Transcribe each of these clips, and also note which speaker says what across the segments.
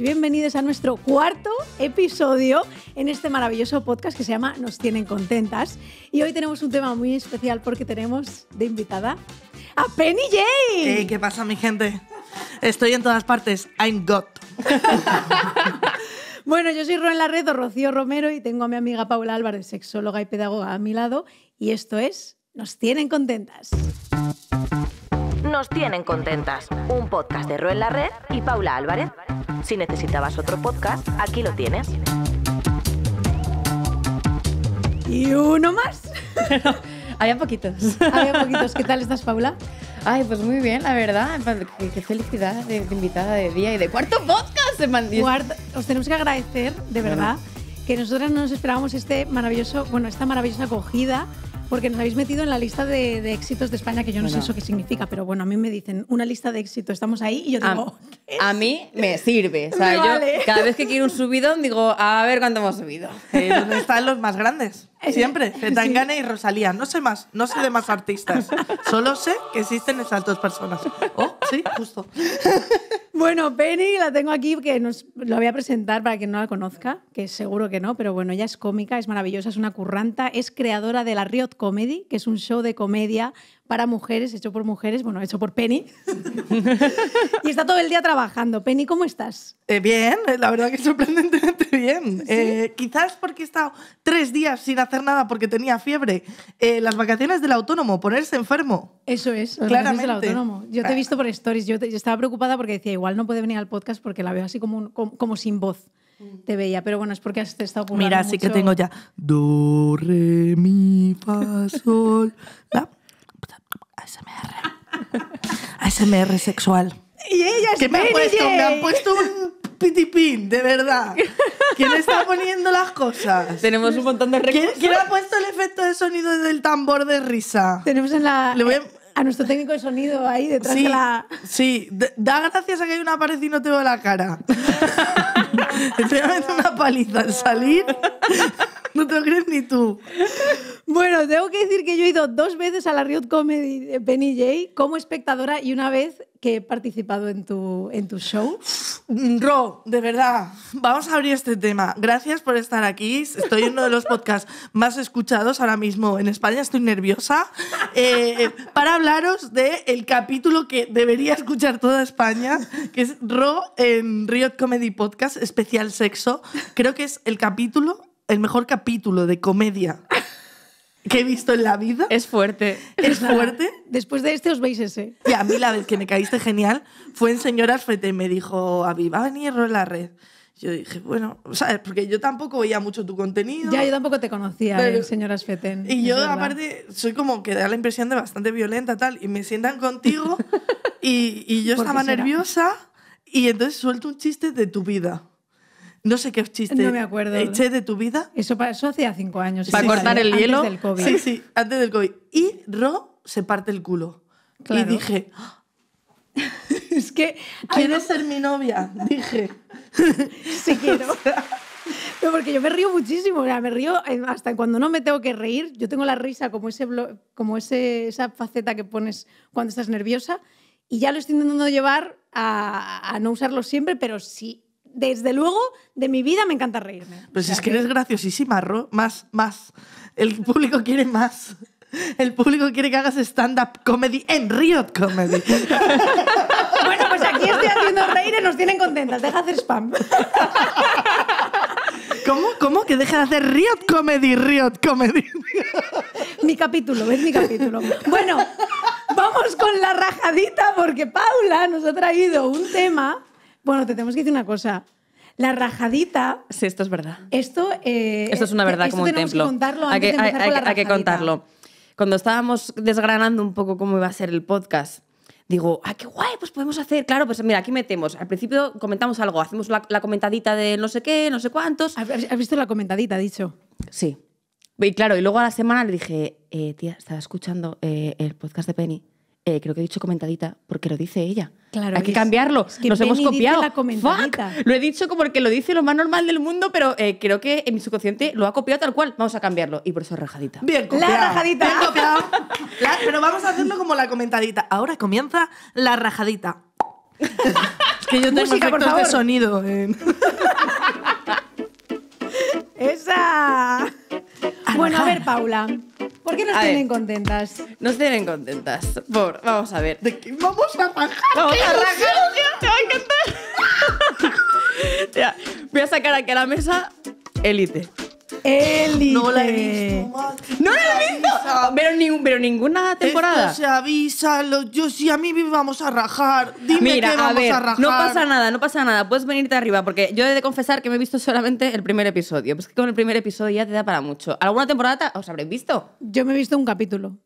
Speaker 1: bienvenidos a nuestro cuarto episodio en este maravilloso podcast que se llama Nos tienen contentas. Y hoy tenemos un tema muy especial porque tenemos de invitada
Speaker 2: a Penny J. ¿Qué pasa, mi gente? Estoy en todas partes. I'm God.
Speaker 1: bueno, yo soy Ruel Laredo, Rocío Romero, y tengo a mi amiga Paula Álvarez, sexóloga y pedagoga, a mi lado. Y esto es Nos tienen contentas. Nos tienen contentas. Un podcast de la red y Paula Álvarez si necesitabas otro podcast, aquí lo tienes. Y uno
Speaker 3: más. Había poquitos. Había poquitos. ¿Qué tal estás, Paula? Ay, pues muy bien, la verdad. Qué, felicidad de,
Speaker 1: invitada de día y de cuarto podcast. De os tenemos que agradecer, de verdad, que nosotras no nos esperábamos este maravilloso, bueno, esta maravillosa acogida porque nos habéis metido en la lista de, éxitos de España, que yo no sé eso qué significa, pero bueno, a mí me dicen una lista de éxito, estamos ahí y yo digo.
Speaker 3: A, mí me sirve. cada vez que quiero un subido, digo, a ver cuánto hemos
Speaker 1: subido.
Speaker 2: Eh, ¿Dónde están los más grandes? Siempre, Zetangana y Rosalía. No sé más, no sé de más artistas. Solo sé que existen esas dos personas. Oh, sí, justo.
Speaker 1: Bueno, Penny la tengo aquí que nos lo voy a presentar para quien no la conozca, que seguro que no, pero bueno, ella es cómica, es maravillosa, es una curranta, es creadora de la Riot Comedy, que es un show de comedia para mujeres, hecho por mujeres, bueno, hecho por Penny. y está todo el día trabajando. Penny, ¿cómo estás?
Speaker 2: Eh, bien, la verdad que sorprendentemente bien. Eh, quizás porque he estado tres días sin hacer nada porque tenía fiebre. Eh, las vacaciones del autónomo, ponerse enfermo.
Speaker 1: Eso es, las claramente. Del autónomo. Yo te he ah. visto por stories, yo, estaba preocupada porque decía, igual no puede venir al podcast porque la veo así como, como sin voz te veía. Pero bueno, es porque has estado estado Mira, sí que tengo ya.
Speaker 2: Do, re, mi,
Speaker 1: fa, sol.
Speaker 2: La... ASMR. ASMR sexual. Y ella es ¿Qué me puesto? Me han puesto un pitipín, de verdad. ¿Quién está poniendo las cosas? Tenemos un montón de recursos. ¿Quién, ha puesto el efecto de sonido del tambor de risa? Tenemos en la... a nuestro técnico de sonido ahí detrás sí, de la. Sí, da gracias a que hay una pared y no te veo la cara. Te una paliza al salir.
Speaker 1: No te lo crees ni tú. Bueno, tengo que decir que yo he ido dos veces a la Riot Comedy de Penny J como espectadora y una vez que he participado en tu, en tu show.
Speaker 2: Ro, de verdad, vamos a abrir este tema. Gracias por estar aquí. Estoy en uno de los podcasts más escuchados ahora mismo en España. Estoy nerviosa. Eh, para hablaros del el capítulo que debería escuchar toda España, que es Ro en Riot Comedy Podcast, especial sexo. Creo que es el capítulo el mejor capítulo de comedia que he visto en la vida. Es fuerte.
Speaker 1: Es fuerte. Después de este os veis ese.
Speaker 2: Y a mí la vez que me caíste genial fue en Señoras feten. me dijo, Avi, va a venir en la red. Yo dije, bueno, ¿sabes? Porque yo tampoco veía mucho tu contenido. Ya, yo
Speaker 1: tampoco te conocía, eh, señoras Feten. Y yo, aparte,
Speaker 2: soy como que da la impresión de bastante violenta, tal. Y me sientan contigo y, yo estaba nerviosa y entonces suelto un chiste de tu vida no sé qué chiste no me acuerdo. eché de
Speaker 1: tu vida. Eso hacía hacía cinco años. Para cortar el hielo. Antes del COVID. Sí, sí,
Speaker 2: antes del COVID. Y Ro se parte el culo. Y dije, es que...
Speaker 1: ¿Quieres ser mi novia? Dije. sí quiero. porque yo me río muchísimo, me río eh, hasta cuando no me tengo que reír. Yo tengo la risa como, ese como ese, esa faceta que pones cuando estás nerviosa y ya lo estoy intentando llevar a no usarlo siempre, pero sí desde luego, de mi vida me encanta reírme.
Speaker 2: Pues si es que, eres graciosísima, Ro. Más, más. El público quiere más. El público quiere que hagas stand-up comedy en Riot Comedy. bueno, pues aquí estoy haciendo reír
Speaker 1: y nos tienen contentas. Deja hacer spam. ¿Cómo? ¿Cómo? Que deja de hacer Riot Comedy, Riot Comedy. mi capítulo, es mi capítulo? Bueno, vamos con la rajadita porque Paula nos ha traído un tema bueno, te tenemos que decir una cosa. La rajadita. Sí, esto es verdad. Esto, eh, esto es una eh, verdad como un templo. hay que, que contarlo.
Speaker 3: Cuando estábamos desgranando un poco cómo iba a ser el podcast, digo, ¡ah, qué guay! Pues podemos hacer. Claro, pues mira, aquí metemos. Al principio comentamos algo, hacemos la, comentadita de no sé qué, no sé cuántos. ¿Has visto la comentadita, dicho? Sí. Y claro, y luego a la semana le dije, eh, tía, estaba escuchando el podcast de Penny eh, creo que he dicho comentadita porque lo dice ella. Claro, Hay que cambiarlo. Nos hemos copiado. La Lo he dicho como el que lo dice lo más normal del mundo, pero eh, creo que en mi subconsciente lo ha copiado tal cual. Vamos a cambiarlo. Y por eso rajadita. Bien copiado. La rajadita. copiado.
Speaker 2: pero vamos a hacerlo como la comentadita. Ahora comienza la rajadita. que yo tengo que efectos de sonido.
Speaker 1: ¡Esa! Bueno, a ver, Paula. ¿Por qué nos tienen contentas?
Speaker 3: Nos tienen contentas. Por, vamos a ver. ¿De qué vamos a bajar!
Speaker 1: Vamos a arrancar.
Speaker 3: Te va a encantar. voy a sacar aquí a la mesa élite.
Speaker 2: No la he visto. no la he visto. Ah, pero, ni, ninguna temporada. Esto se avisa. yo sí a mí me vamos a rajar. Dime Mira, que vamos a, a No pasa
Speaker 3: nada, no pasa nada. Puedes venirte arriba porque yo he de confesar que me he visto solamente el primer episodio. Pues que con el primer episodio ya te da para mucho. ¿Alguna temporada os habréis visto? Yo me he visto un capítulo.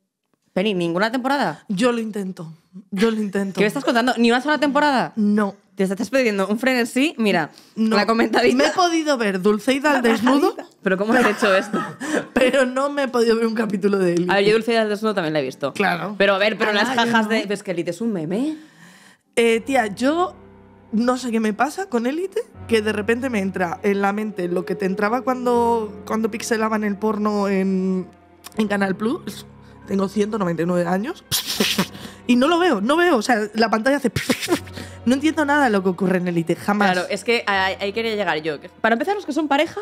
Speaker 3: ¿ninguna temporada? Yo lo intento. Yo lo intento. ¿Qué me estás contando? ¿Ni una sola temporada? No. Te estás pidiendo un frenesí. Mira, la comentadita. Me he podido ver Dulceida al desnudo. ¿Pero cómo has hecho esto? pero no me he podido ver un capítulo de Elite. A ver, yo Dulceida al desnudo también la he
Speaker 2: visto. Claro. Pero a ver, pero ah, las cajas de. ¿Ves que Elite es un meme? Eh, tía, yo no sé qué me pasa con Elite, que de repente me entra en la mente lo que te entraba cuando, cuando pixelaban el porno en, en Canal Plus tengo 199 años y no lo veo, no veo. O sea, la pantalla hace. No entiendo nada de lo que ocurre en Elite, jamás. Claro,
Speaker 3: es que ahí quería llegar yo. Para empezar, los que son pareja,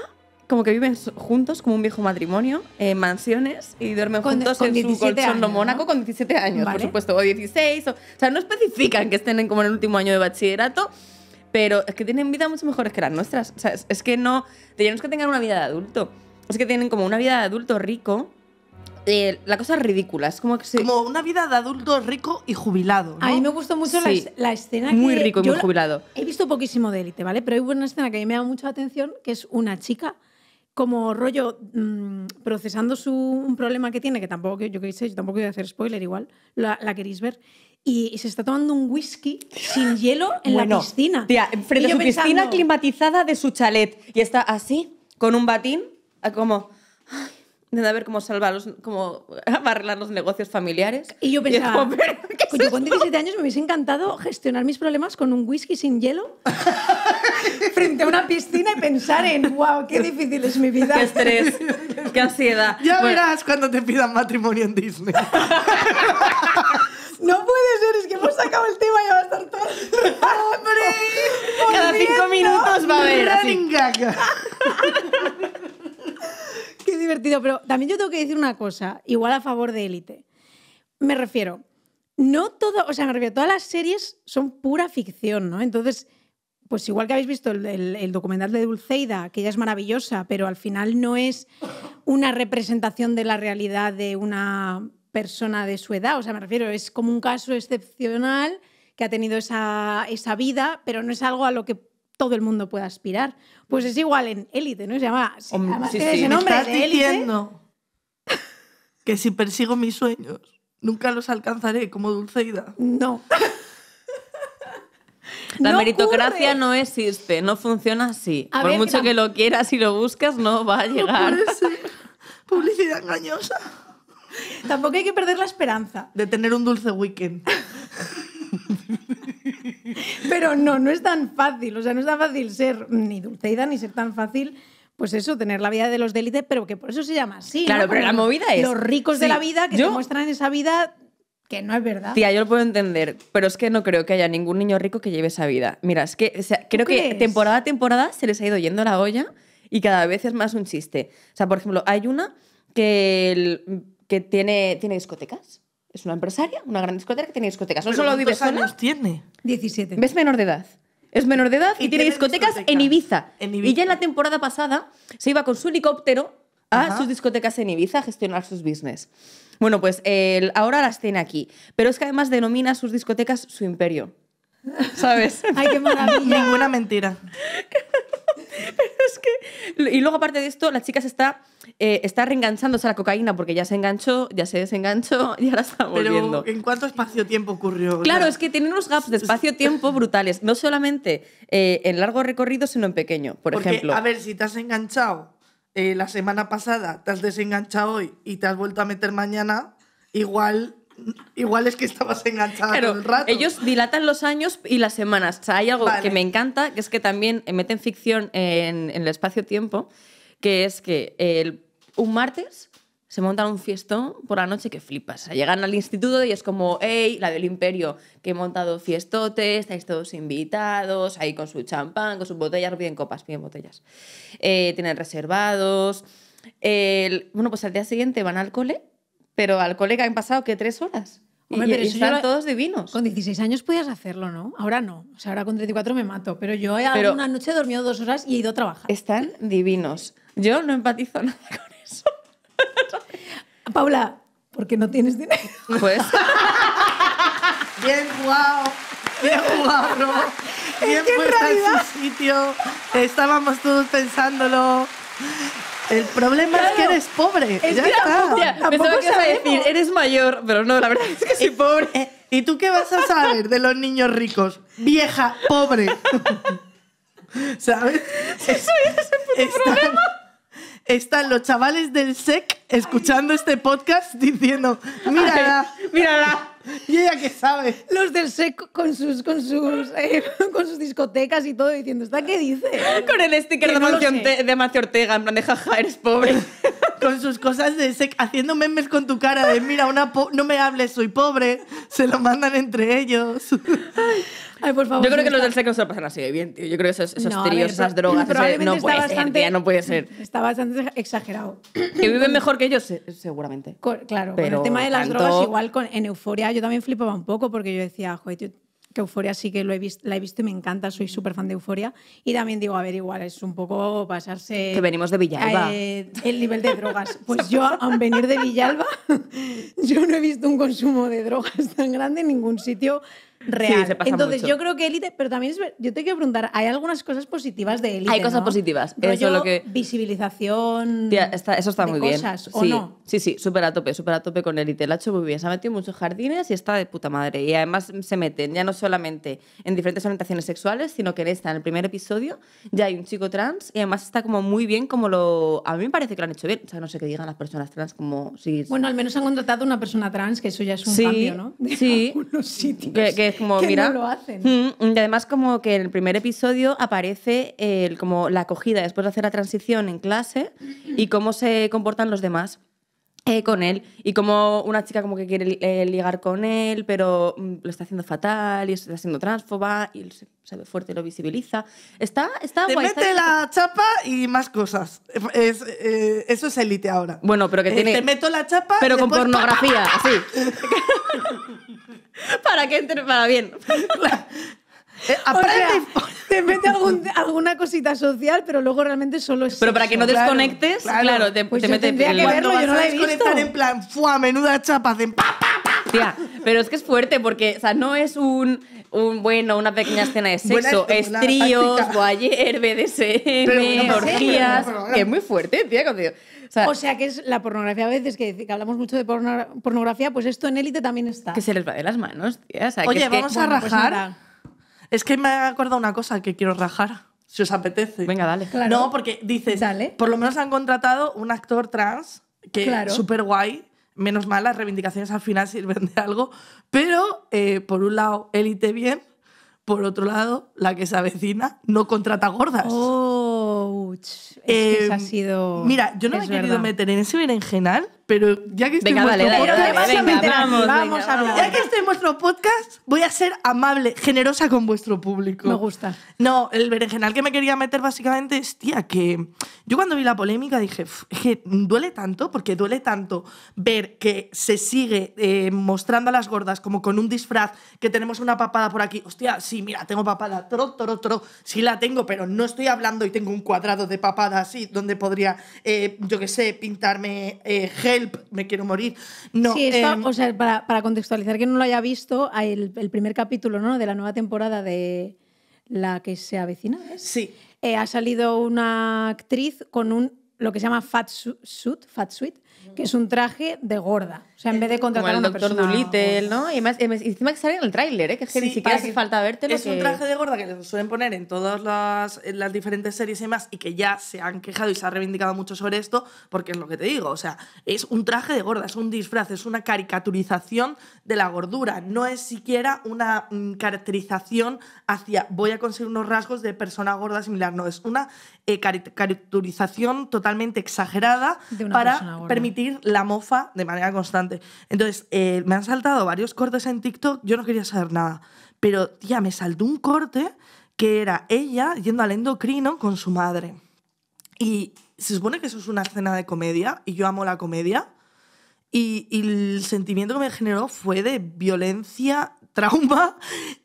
Speaker 3: como que viven juntos, como un viejo matrimonio, en eh, mansiones y duermen juntos en su colchón de Mónaco con 17 años, por supuesto, o 16. O, sea, no especifican que estén en, como en el último año de bachillerato, pero es que tienen vidas mucho mejores que las nuestras. O sea, es, que no. Tenemos que tengan una vida de adulto. Es que tienen como una vida de adulto rico, eh, la cosa ridícula. Es como
Speaker 1: Como una vida
Speaker 2: de adulto rico y jubilado. A mí me gustó mucho la,
Speaker 1: escena muy rico y muy jubilado. He visto poquísimo de élite, ¿vale? Pero hay una escena que a mí me ha dado mucha atención, que es una chica como rollo mm, procesando su, un problema que tiene, que tampoco yo sé, yo tampoco voy a hacer spoiler igual, la, queréis ver. Y, se está tomando un whisky sin hielo en la piscina. Tía, frente a su piscina climatizada de su chalet. Y está así, con un
Speaker 3: batín, como de ver cómo salvarlos cómo arreglar los negocios
Speaker 1: familiares. Y yo pensaba, y con 17 años me hubiese encantado gestionar mis problemas con un whisky sin hielo frente a una piscina y pensar en, wow, qué difícil es mi vida. Qué estrés,
Speaker 2: qué ansiedad. Ya verás cuando te pidan matrimonio en Disney. No puede ser, es que hemos sacado el tema y va a estar todo. Cada cinco minutos va a haber. Así
Speaker 1: divertido, pero también yo tengo que decir una cosa, igual a favor de élite. Me refiero, no todo, o sea, me refiero, todas las series son pura ficción, ¿no? Entonces, pues igual que habéis visto el, documental de Dulceida, que ella es maravillosa, pero al final no es una representación de la realidad de una persona de su edad. O sea, me refiero, es como un caso excepcional que ha tenido esa, esa vida, pero no es algo a lo que todo el mundo puede aspirar. Pues es igual en élite, ¿no? Se llama. sí, sí. ¿Me estás diciendo
Speaker 2: que si persigo mis sueños, nunca los alcanzaré como Dulceida. No.
Speaker 3: La meritocracia no existe, no funciona así. Por mucho que, lo quieras y lo busques, no va a llegar.
Speaker 1: Publicidad engañosa. Tampoco hay que perder la esperanza.
Speaker 2: De tener un dulce weekend.
Speaker 1: Pero no, no es tan fácil. O sea, no es tan fácil ser ni Dulceida ni ser tan fácil pues eso, tener la vida de los delites, pero que por eso se llama así. Claro, pero la movida es. Los ricos de la vida que se muestran en esa vida que no es verdad. Tía, yo lo
Speaker 3: puedo entender, pero es que no creo que haya ningún niño rico que lleve esa vida. Mira, es que creo que temporada a temporada se les ha ido yendo la olla y cada vez es más un chiste. O sea, por ejemplo, hay una que, que tiene, tiene discotecas es una empresaria, una gran discoteca que tiene discotecas. No solo años
Speaker 1: tiene? 17. ¿Ves menor de edad?
Speaker 3: Es menor de edad y, tiene, discotecas en, Ibiza. en, Y ya en la temporada pasada se iba con su helicóptero a sus discotecas en Ibiza a gestionar sus business. Bueno, pues ahora las tiene aquí. Pero es que además denomina sus discotecas su imperio. ¿Sabes? ¡Ay, qué maravilla! Ninguna mentira. Y luego, aparte de esto, la chica se está, eh, está reenganchándose a la cocaína porque ya se enganchó, ya se desenganchó y ahora
Speaker 2: está volviendo. ¿en cuánto espacio-tiempo ocurrió? Claro, es
Speaker 3: que tienen unos gaps de espacio-tiempo brutales. No solamente eh, en largo recorrido, sino en pequeño, por ejemplo. A
Speaker 2: ver, si te has enganchado eh, la semana pasada, te has desenganchado hoy y te has vuelto a meter mañana, igual Igual es que estabas enganchada
Speaker 3: rato. Ellos dilatan los años y las semanas. hay algo que me encanta, que es que también meten ficción en, el espacio-tiempo, que es que un martes se montan un fiestón por la noche que flipas. llegan al instituto y es como, hey, la del imperio, que he montado fiestotes, estáis todos invitados, ahí con su champán, con sus botellas, piden copas, piden botellas. Eh, tienen reservados. bueno, pues al día siguiente van al cole pero al colega han pasado que
Speaker 1: tres horas. y, están todos divinos. Con 16 años podías hacerlo, ¿no? Ahora no. O sea, ahora con 34 me mato. Pero yo una noche he dormido dos horas y he ido a trabajar. Están divinos. Yo no empatizo nada con eso. Paula, ¿por qué no tienes dinero? Pues. Bien jugado. Bien jugado, ¿no? Bien en,
Speaker 2: en su sitio. Estábamos todos pensándolo. El problema es que eres pobre. ya está. Tampoco que decir, eres mayor, pero no, la verdad es que soy eh, pobre. Eh, ¿Y tú qué vas a saber de los niños ricos? Vieja, pobre. ¿Sabes? Eso es el problema están los chavales del SEC escuchando este podcast diciendo, mírala,
Speaker 1: mírala. Y ella que sabe. Los del SEC con sus, con sus, eh, con sus discotecas y todo diciendo, ¿está qué dice?
Speaker 3: Con el sticker de, no Ortega, en plan de jaja,
Speaker 2: eres pobre. con sus cosas de SEC, haciendo memes con tu cara de, mira, una no me hables, soy pobre. Se lo mandan entre ellos. Yo creo que los del
Speaker 3: sexo se lo pasan así bien, tío. Yo creo que esos, tríos, esas drogas, ese, no puede ser,
Speaker 1: no puede ser. Está bastante exagerado. Que viven
Speaker 3: mejor que ellos, seguramente.
Speaker 1: claro, pero el tema de las drogas, igual con, en Euforia yo también flipaba un poco porque yo decía, joder, tío, que Euforia sí que lo he visto, la he visto y me encanta, soy súper fan de Euforia. Y también digo, a ver, igual es un poco pasarse. Que venimos de Villalba. Eh, el nivel de drogas. Pues yo, al venir de Villalba, yo no he visto un consumo de drogas tan grande en ningún sitio real. Sí, Entonces, yo creo que élite, pero también es, yo te quiero preguntar, hay algunas cosas positivas de élite. Hay cosas positivas. Rollo, lo que... Visibilización. eso
Speaker 3: está muy cosas, bien. ¿o sí, no? sí, sí, súper a tope, súper a tope con élite. Lo ha hecho muy bien. Se ha metido en muchos jardines y está de puta madre. Y además se meten ya no solamente en diferentes orientaciones sexuales, sino que en esta, en el primer episodio, ya hay un chico trans y además está como muy bien, como lo. A mí me parece que lo han hecho bien. O sea, no sé qué digan las personas trans, como. si...
Speaker 1: bueno, al menos han contratado una persona trans, que eso ya es un sí, cambio, ¿no?
Speaker 3: sí. Que, como, mira. lo hacen. Mm, y además, como que en el primer episodio aparece el, como la acogida después de hacer la transición en clase y cómo se comportan los demás. Eh, con él y como una chica como que quiere eh, ligar con él, pero mm, lo está haciendo fatal y está siendo transfoba y se, ve
Speaker 2: fuerte, lo visibiliza. Está, está Te mete la chapa y más cosas. Es, eh, eso es elite ahora. Bueno, pero que tiene... te meto la chapa... Pero con pornografía, así.
Speaker 3: para que entre para bien. Eh, aprende.
Speaker 1: O sea, te mete algún, alguna cosita social, pero luego realmente solo es. Pero para que no claro, desconectes, claro, claro te, pues mete. Tendría que verlo, yo no la he desconectar visto. en plan, ¡fua! Menuda chapa, hacen pa, pa,
Speaker 3: pa. Tía, pero es que es fuerte porque, o sea, no es un, un bueno, una pequeña escena de sexo, es tríos, ayer, BDSM, orgías, es
Speaker 1: muy fuerte, tía, contigo o sea, que es la pornografía. A veces que, que hablamos mucho de pornografía, pues esto en élite también está. Que se
Speaker 2: les va de las manos, tía. Oye, vamos a rajar. es que me ha acordado una cosa que quiero rajar, si os apetece. Venga, dale. No, porque dices, por lo menos han contratado un actor trans que es súper guay. Menos mal, las reivindicaciones al final sirven de algo. Pero, eh, por un lado, élite bien. Por otro lado, la que se avecina no contrata gordas. Oh, es em, ha sido. Mira, yo no me he querido meter en ese berenjenal, pero ya que estoy en vuestro podcast. Ya que estoy en vuestro podcast, voy a ser amable, generosa con vuestro público. Me gusta. No, el berenjenal que me quería meter básicamente es, tía, que yo cuando vi la polémica dije, es que duele tanto, porque duele tanto ver que se sigue eh, mostrando a las gordas como con un disfraz, que tenemos una papada por aquí. Hostia, sí, mira, tengo papada, tro, tro, tro. Sí la tengo, pero no estoy hablando y tengo un cuadrado de papada así, donde podría, eh, yo qué sé, pintarme eh, help, me quiero morir. No, sí, em, o
Speaker 1: sea, para, contextualizar que no lo haya visto, el, primer capítulo ¿no? de la nueva temporada de la que se avecina. Sí. Eh, ha salido una actriz con un lo que se llama fat suit, fat suit, que es un traje de gorda. O sea, en vez de contratar al a doctor persona... ¿no? Y encima que sale en el tráiler, ¿eh? que, es que ni siquiera falta verte. Es un traje
Speaker 2: de gorda que les suelen poner en todas las, diferentes series y demás, y que ya se han quejado y se ha reivindicado mucho sobre esto, porque es lo que te digo, o sea, es un traje de gorda, es un disfraz, es una caricaturización de la gordura, no es siquiera una mm, caracterización hacia voy a conseguir unos rasgos de persona gorda similar, no, es una eh, caricaturización total totalmente exagerada para permitir la mofa de manera constante. Entonces, eh, me han saltado varios cortes en TikTok, yo no quería saber nada, pero tía, me saltó un corte que era ella yendo al endocrino con su madre. Y se supone que eso es una escena de comedia, y yo amo la comedia, y, y el sentimiento que me generó fue de violencia trauma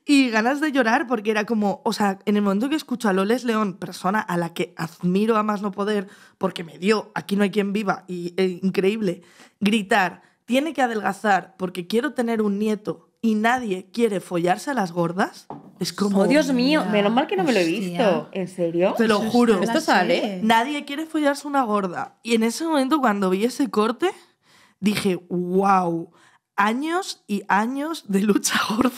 Speaker 2: y ganas de llorar porque era como, o sea, en el momento que escucho a Loles León, persona a la que admiro a más no poder, porque me dio, aquí no hay quien viva, y e increíble, gritar, tiene que adelgazar porque quiero tener un nieto y nadie quiere follarse a las gordas, es como... Oh, Dios mío, menos mal que no me lo he visto.
Speaker 3: ¿En serio? Te lo juro. Esto sale.
Speaker 2: Nadie quiere follarse una gorda. Y en ese momento cuando vi ese corte, dije, wow años y años de lucha gorda.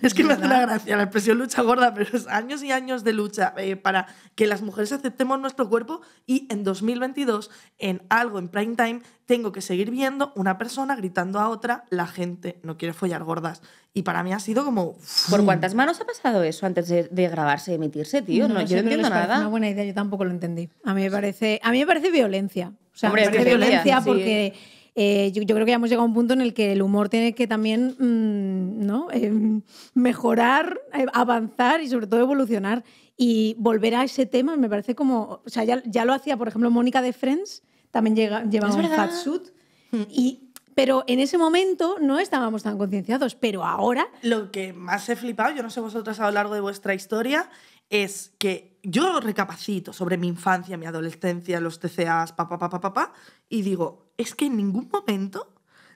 Speaker 2: es que me hace la gracia la expresión lucha gorda, pero es años y años de lucha eh, para que las mujeres aceptemos nuestro cuerpo y en 2022, en algo, en prime time, tengo que seguir viendo una persona gritando a otra, la gente no quiere follar gordas. Y para mí ha sido como... ¿Por cuántas manos ha pasado eso antes
Speaker 3: de, grabarse y emitirse, tío? No, yo no entiendo nada. una
Speaker 1: buena idea, yo tampoco lo entendí. A mí me parece, a mí me parece violencia. Hombre, me parece violencia, violencia porque eh, yo, creo que ya hemos llegado a un punto en el que el humor tiene que también mm, eh, mejorar, eh, avanzar y sobre todo evolucionar. Y volver a ese tema me parece como, o sea, ya, lo hacía, por ejemplo, Mónica de Friends, también llega, lleva un suit hmm. Y pero en ese momento no estábamos tan concienciados, pero ahora...
Speaker 2: Lo que más he flipado, yo no sé vosotras a lo largo de vuestra historia, es que yo recapacito sobre mi infancia, mi adolescencia, los TCAs, papá, papá, papá, pa, y digo, es que en ningún momento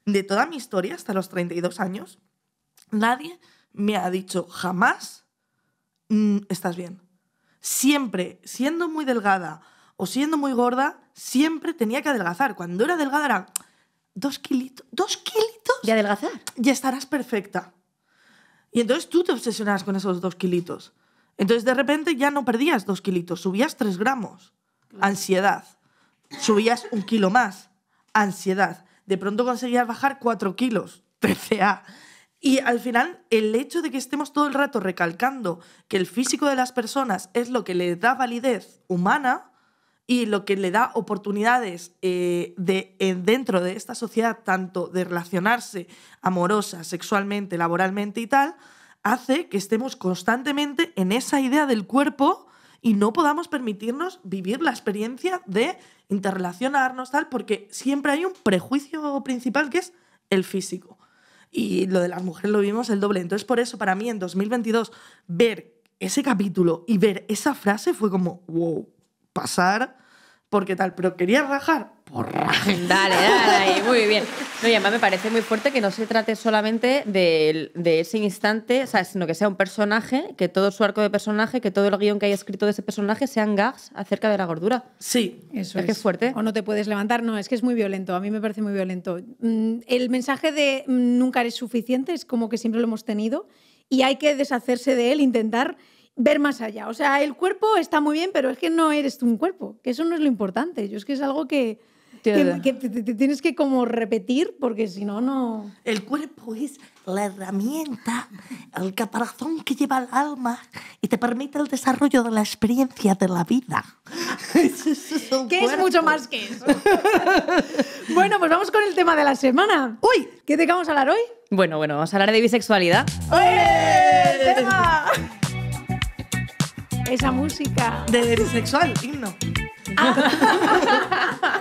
Speaker 2: de toda mi historia, hasta los 32 años, nadie me ha dicho jamás, mm, estás bien. Siempre, siendo muy delgada o siendo muy gorda, siempre tenía que adelgazar. Cuando era delgada era dos kilitos, dos kilitos. ¿Y adelgazar? Y estarás perfecta. Y entonces tú te obsesionabas con esos dos kilitos. Entonces de repente ya no perdías dos kilitos, subías tres gramos. Ansiedad. Subías un kilo más ansiedad. De pronto conseguías bajar 4 kilos, 13A, Y al final, el hecho de que estemos todo el rato recalcando que el físico de las personas es lo que le da validez humana y lo que le da oportunidades eh, de, dentro de esta sociedad, tanto de relacionarse amorosa, sexualmente, laboralmente y tal, hace que estemos constantemente en esa idea del cuerpo y no podamos permitirnos vivir la experiencia de interrelacionarnos tal, porque siempre hay un prejuicio principal que es el físico. Y lo de las mujeres lo vimos el doble. Entonces, por eso, para mí, en 2022, ver ese capítulo y ver esa frase fue como, wow, pasar, porque tal, pero quería rajar Dale, dale,
Speaker 3: muy bien. No, y además me parece muy fuerte que no se trate solamente de, de ese instante, o sea, sino que sea un personaje, que todo su arco de
Speaker 1: personaje, que todo el guión que haya escrito de ese personaje sean gags acerca de la gordura. Sí, eso es. Es que es fuerte. O no te puedes levantar, no, es que es muy violento, a mí me parece muy violento. Mm, el mensaje de mm, nunca eres suficiente es como que siempre lo hemos tenido y hay que deshacerse de él, intentar ver más allá. O sea, el cuerpo está muy bien, pero es que no eres un cuerpo, que eso no es lo importante. Yo es que es algo que que, te, tienes que como repetir porque si no, no... El cuerpo es la herramienta, el caparazón que lleva el alma y
Speaker 2: te permite el desarrollo de la experiencia de la vida.
Speaker 1: es que es mucho más que eso. bueno, pues vamos con el tema de la semana. Uy, ¿qué te vamos a hablar hoy?
Speaker 3: Bueno, bueno, vamos a hablar de bisexualidad.
Speaker 1: ¡Oye! Esa música. De bisexual, himno. Ah.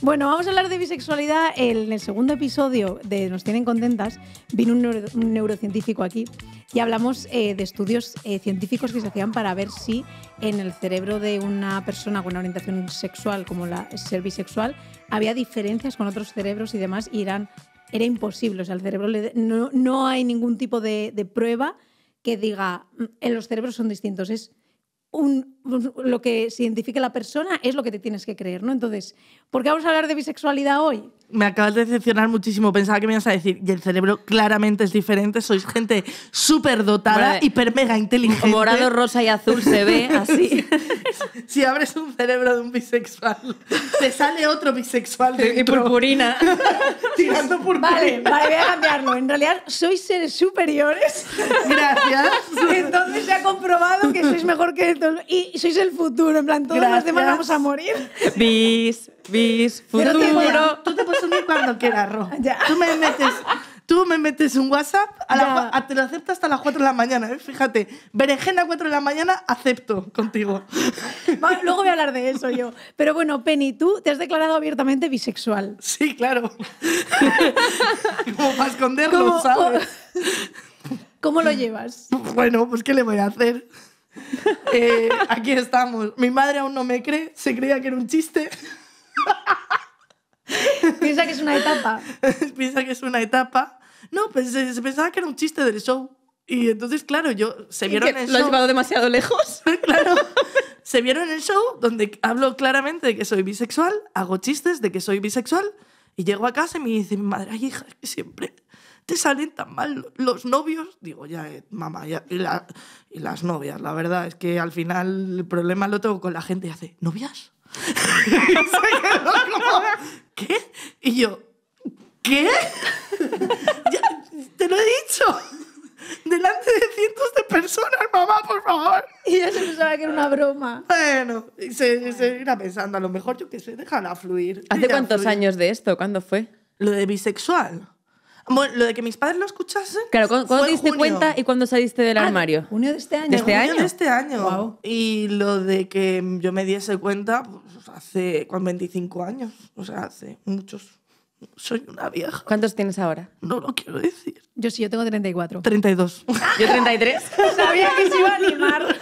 Speaker 1: Bueno, vamos a hablar de bisexualidad. En el segundo episodio de Nos tienen contentas vino un, neurocientífico aquí y hablamos eh, de estudios eh, científicos que se hacían para ver si en el cerebro de una persona con una orientación sexual como la ser bisexual había diferencias con otros cerebros y demás y era imposible. O sea, el cerebro no, no, hay ningún tipo de, prueba que diga mm, en eh, los cerebros son distintos. Es lo que se identifique la persona es lo que te tienes que creer, ¿no? Entonces, ¿Por qué vamos a hablar de bisexualidad hoy?
Speaker 2: Me acabas de decepcionar muchísimo. Pensaba que me ibas a decir, y el cerebro claramente es diferente. Sois gente súper dotada, hiper mega inteligente. Morado, rosa y azul se ve así. si, abres un cerebro de un bisexual, te sale otro bisexual. de purpurina. Tirando purpurina. Vale, vale, voy a
Speaker 1: cambiarlo. En realidad, sois seres superiores. Gracias. Entonces se ha comprobado que sois mejor que todos. Y sois el futuro. En plan, todos los demás vamos a morir.
Speaker 3: Bis bis, futuro.
Speaker 1: tú te puedes unir cuando quieras, Ro. Tú me metes...
Speaker 2: Tú me metes un WhatsApp, a te lo acepto hasta las 4 de la mañana, ¿eh? fíjate. Berenjena
Speaker 1: 4 de la mañana, acepto contigo. luego voy a hablar de eso yo. Pero bueno, Penny, tú te has declarado abiertamente bisexual. Sí, claro. Como para esconderlo, ¿Cómo, ¿sabes? Oh, ¿Cómo lo llevas? Bueno, pues ¿qué le voy a hacer?
Speaker 2: Eh, aquí estamos. Mi madre aún no me cree, se creía que era un chiste. Piensa que es una etapa. Piensa que es una etapa. No, pues eh, se, pensaba que era un chiste del show. Y entonces, claro, yo se vieron Lo has llevado demasiado lejos. claro. se vieron en el show donde hablo claramente de que soy bisexual, hago chistes de que soy bisexual y llego a casa y me dice mi madre, ay hija, que siempre te salen tan mal los novios. Digo, ya, eh, mamá, ya, y, y las novias, la verdad es que al final el problema lo tengo con la gente y hace, ¿novias? ¿Qué? Y yo, ¿qué? te lo he dicho. Delante de cientos de personas, mamá, por favor. Y ella se pensaba que era una broma. Bueno, y se, se irá pensando, a lo mejor yo que sé, déjala fluir. ¿Hace cuántos años de esto? ¿Cuándo fue? Lo de bisexual.
Speaker 3: Bueno, lo de que mis padres lo escuchasen. Claro, ¿cuándo te diste cuenta y cuándo saliste del ah, armario? Junio de este año. ¿De este año? De
Speaker 2: este año. Y lo de que yo me diese cuenta pues, hace con 25 años. O sea, hace muchos. Soy una vieja. ¿Cuántos tienes ahora? No
Speaker 1: lo quiero decir. Yo sí, yo tengo 34. 32. Yo 33. Sabía que se iba a animar.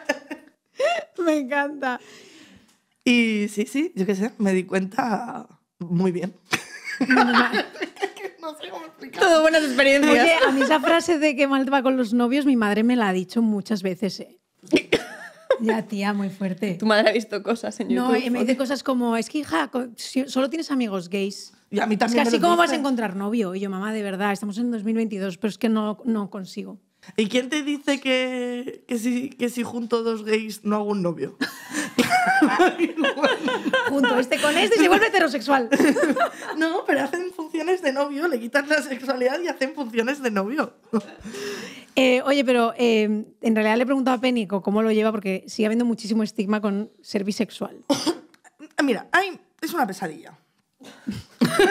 Speaker 1: me encanta. Y
Speaker 2: sí, sí, yo qué sé, me di cuenta muy bien.
Speaker 1: no sé cómo explicar. Todo buenas experiencias. Oye, a mí esa frase de que mal te va con los novios, mi madre me la ha dicho muchas veces. Eh. Ya, tía, muy fuerte.
Speaker 3: Tu madre ha visto cosas en YouTube. No, y me dice
Speaker 1: cosas como, es que hija, solo tienes amigos gays. Y a mí también. Es que así como vas a encontrar novio. Y yo, mamá, de verdad, estamos en 2022, pero es que no, no consigo. ¿Y quién te dice
Speaker 2: que, que si junto dos gays no hago un novio? Junto este con este se vuelve heterosexual. no, pero hacen funciones de novio, le quitan la sexualidad y hacen funciones de novio.
Speaker 1: Eh, oye, pero eh, en realidad le he preguntado a Pénico cómo lo lleva porque sigue habiendo muchísimo estigma con ser bisexual.
Speaker 2: Mira, es una pesadilla.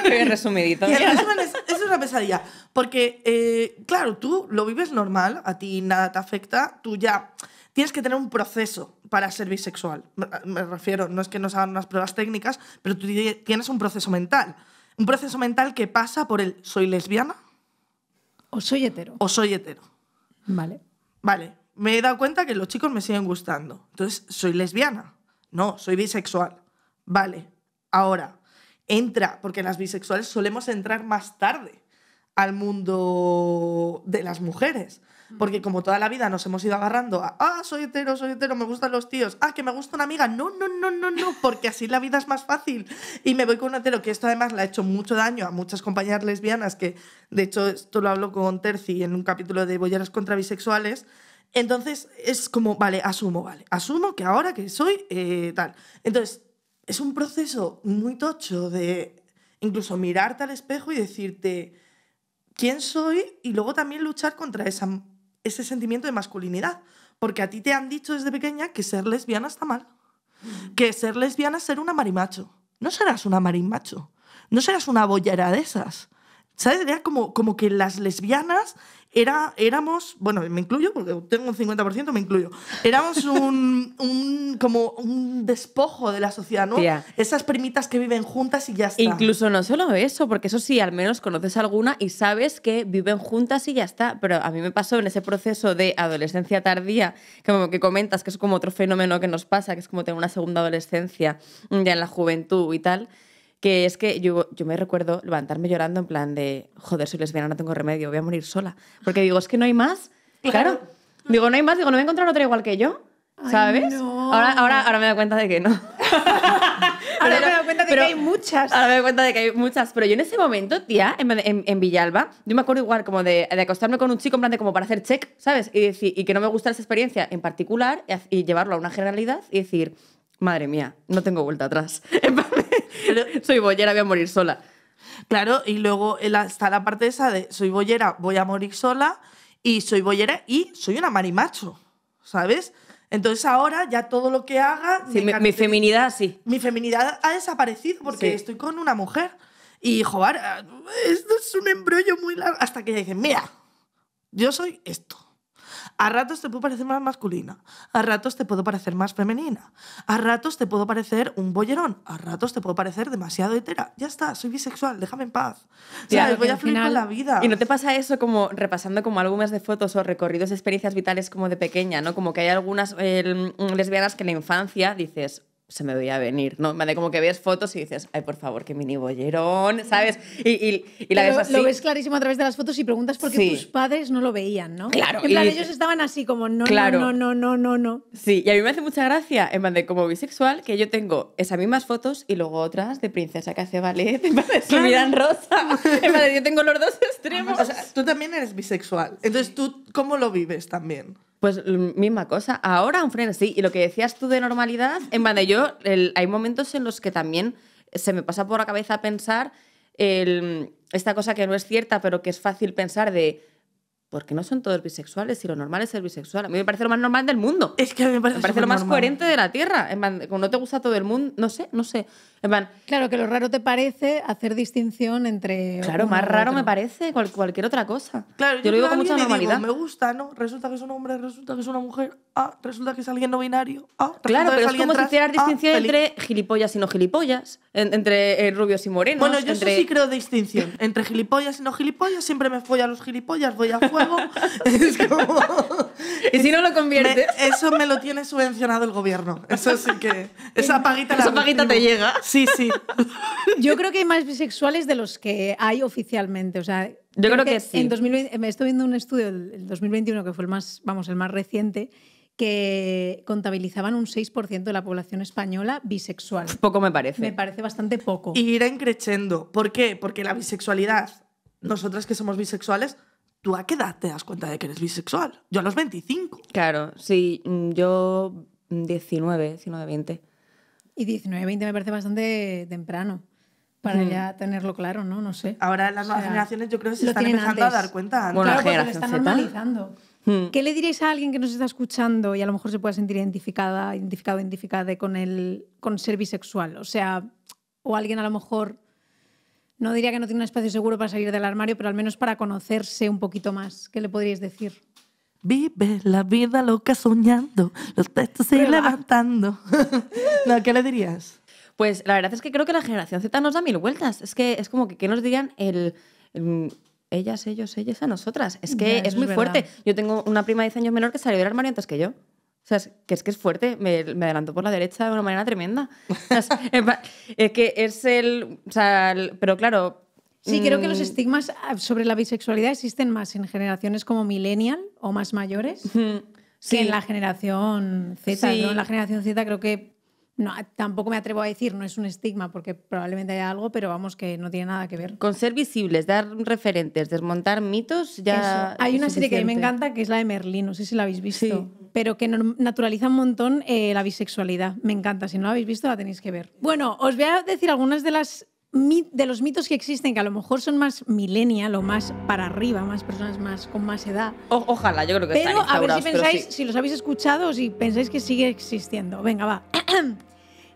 Speaker 2: resumidito. es, una pesadilla. Porque, eh, claro, tú lo vives normal, a ti nada te afecta, tú ya tienes que tener un proceso para ser bisexual. Me refiero, no es que nos hagan unas pruebas técnicas, pero tú tienes un proceso mental. Un proceso mental que pasa por el soy lesbiana. O soy hetero. O soy hetero. Vale. Vale. Me he dado cuenta que los chicos me siguen gustando. Entonces, soy lesbiana. No, soy bisexual. Vale. Ahora, entra, porque las bisexuales solemos entrar más tarde al mundo de las mujeres. Porque como toda la vida nos hemos ido agarrando a, ah, soy hetero, soy hetero, me gustan los tíos, ah, que me gusta una amiga, no, no, no, no, no, porque así la vida es más fácil. Y me voy con un hetero, que esto además le ha hecho mucho daño a muchas compañeras lesbianas, que de hecho esto lo hablo con Terci en un capítulo de Bolleras contra Bisexuales. Entonces es como, vale, asumo, vale, asumo que ahora que soy eh, tal. Entonces es un proceso muy tocho de incluso mirarte al espejo y decirte quién soy y luego también luchar contra esa ese sentimiento de masculinidad. Porque a ti te han dicho desde pequeña que ser lesbiana está mal. Mm. Que ser lesbiana es ser una marimacho. No serás una marimacho. No serás una bollera de esas. ¿Sabes? Era como, como que las lesbianas era, éramos, bueno, me incluyo porque tengo un 50%, me incluyo. Éramos un, un como un despojo de la sociedad, ¿no? Esas primitas que viven juntas y ya está. Incluso
Speaker 3: no solo eso, porque eso sí, al menos conoces alguna y sabes que viven juntas y ya está. Pero a mí me pasó en ese proceso de adolescencia tardía, como que comentas que es como otro fenómeno que nos pasa, que es como tener una segunda adolescencia ya en la juventud y tal que es que yo, yo me recuerdo levantarme llorando en plan de, joder, soy lesbiana, no tengo remedio, voy a morir sola. Porque digo, es que no hay más. Claro. Digo, no hay más, digo, no voy a encontrar otra igual que yo. ¿Sabes? ahora, ahora, ahora me doy cuenta de que no. ahora me doy cuenta de que hay muchas. Ahora me doy cuenta de que hay muchas. Pero yo en ese momento, tía, en, Villalba, yo me acuerdo igual como de, de, acostarme con un chico en plan de como para hacer check, ¿sabes? Y, decir, y que no me gusta esa experiencia en particular y, y llevarlo a una generalidad y decir, madre mía, no tengo vuelta atrás.
Speaker 2: soy bollera, voy a morir sola. Claro, y luego está la parte esa de soy bollera, voy a morir sola, y soy bollera y soy una marimacho, ¿sabes? Entonces ahora ya todo lo que haga... mi, feminidad sí. Mi feminidad ha desaparecido porque estoy con una mujer. Y, joder, esto es un embrollo muy largo. Hasta que ya dicen, mira, yo soy esto. A ratos te puedo parecer más masculina, a ratos te puedo parecer más femenina, a ratos te puedo parecer un bollerón. a ratos te puedo parecer demasiado hetera. Ya está, soy bisexual, déjame en paz. Ya, Voy a fluir con la vida. Y no
Speaker 3: te pasa eso como repasando como álbumes de fotos o recorridos de experiencias vitales como de pequeña, ¿no? Como que hay algunas eh, lesbianas que en la infancia dices, se me veía venir, ¿no? de como que veas fotos y dices, ay, por favor, qué mini bollerón, ¿sabes? Y, y, y la ves así. Lo ves
Speaker 1: clarísimo a través de las fotos y preguntas por qué tus padres no lo veían, ¿no? Claro. En plan, ellos estaban así como, no, no, no, no, no, no.
Speaker 3: Sí, y a mí me hace mucha gracia, en plan de como bisexual, que yo tengo esas
Speaker 2: mismas fotos y luego otras de princesa que hace ballet, de
Speaker 3: miran
Speaker 1: rosa, en plan de yo tengo
Speaker 3: los
Speaker 2: dos extremos. O sea, tú también eres bisexual, entonces tú, ¿cómo lo vives también? Pues
Speaker 3: misma cosa. Ahora un sí. Y lo que decías tú de normalidad, en vano yo, hay momentos en los que también se me pasa por la cabeza pensar esta cosa que no es cierta, pero que es fácil pensar de porque no son todos bisexuales y lo normal es ser bisexual. A mí me parece lo más normal del mundo. Es que a mí me parece, lo más coherente de la Tierra. En como no te gusta todo el mundo, no sé,
Speaker 1: no sé. claro, que lo raro te parece hacer distinción entre... Claro, más raro me parece cualquier otra cosa. Claro, yo, lo digo con mucha normalidad. me
Speaker 2: gusta, ¿no? Resulta que es un hombre, resulta que es una mujer, ah, resulta que es alguien no binario, ah, Claro, pero es, como si hicieras ah, distinción entre
Speaker 3: gilipollas y no gilipollas, entre eh, rubios y morenos. Bueno, yo sí
Speaker 2: creo distinción. Entre gilipollas y no gilipollas, siempre me voy a los gilipollas, voy afuera. Es como... Y si no lo convierte... eso me lo tiene subvencionado el gobierno. Eso sí que. Esa paguita, esa la paguita te llega.
Speaker 1: Sí, sí. Yo creo que hay más bisexuales de los que hay oficialmente. O sea, yo creo, que, sí. En 2020, me estoy viendo un estudio del 2021 que fue el más, vamos, el más reciente que contabilizaban un 6% de la población española bisexual.
Speaker 2: Poco me parece. Me
Speaker 1: parece bastante poco. Y ir
Speaker 2: creciendo. ¿Por qué? Porque la bisexualidad, nosotras que somos bisexuales, ¿tú a qué edad te das cuenta de que eres bisexual? Yo a los 25.
Speaker 3: Claro, sí, mm, yo 19, 19, 20.
Speaker 1: Y 19, 20 me parece bastante temprano para hmm. ya tenerlo claro, ¿no? No sé. Ahora las nuevas generaciones yo creo que se están empezando a dar cuenta. Bueno, claro, porque están normalizando. Hmm. ¿Qué le diréis a alguien que nos está escuchando y a lo mejor se pueda sentir identificada, identificado, identificada con el con ser bisexual? O sea, o alguien a lo mejor no diría que no tiene un espacio seguro para salir del armario, pero al menos para conocerse un poquito más. ¿Qué le podríais decir?
Speaker 2: Vive la vida loca soñando, los textos se levantando. ¿qué le dirías?
Speaker 3: Pues la verdad es que creo que la generación Z nos da mil vueltas. Es que es como que, nos dirían el, ellas, ellos, ellas a nosotras. Es que es muy fuerte. Yo tengo una prima de 10 años menor que salió del armario antes que yo. O sea, es que es, que es fuerte, me, adelantó por la derecha de una manera tremenda. es, que es el, o sea, Pero claro. Sí, creo que los mm,
Speaker 1: estigmas ah, sobre la bisexualidad existen más en generaciones como millennial o más mayores sí. que en la generación Z. En la generación Z creo que no, tampoco me atrevo a decir, no es un estigma, porque probablemente haya algo, pero vamos, que no tiene nada que ver.
Speaker 3: Con ser visibles, dar referentes, desmontar mitos, ya. Hay una serie que a mí me encanta
Speaker 1: que es la de Merlín, no sé si la habéis visto. Sí pero que naturaliza un montón eh, la bisexualidad. Me encanta, si no la habéis visto la tenéis que ver. Bueno, os voy a decir algunas de las de los mitos que existen, que a lo mejor son más millennial o más para arriba, más personas más con más edad. ojalá, yo creo que Pero a ver si pensáis, si los habéis escuchado o si pensáis que sigue existiendo. Venga, va.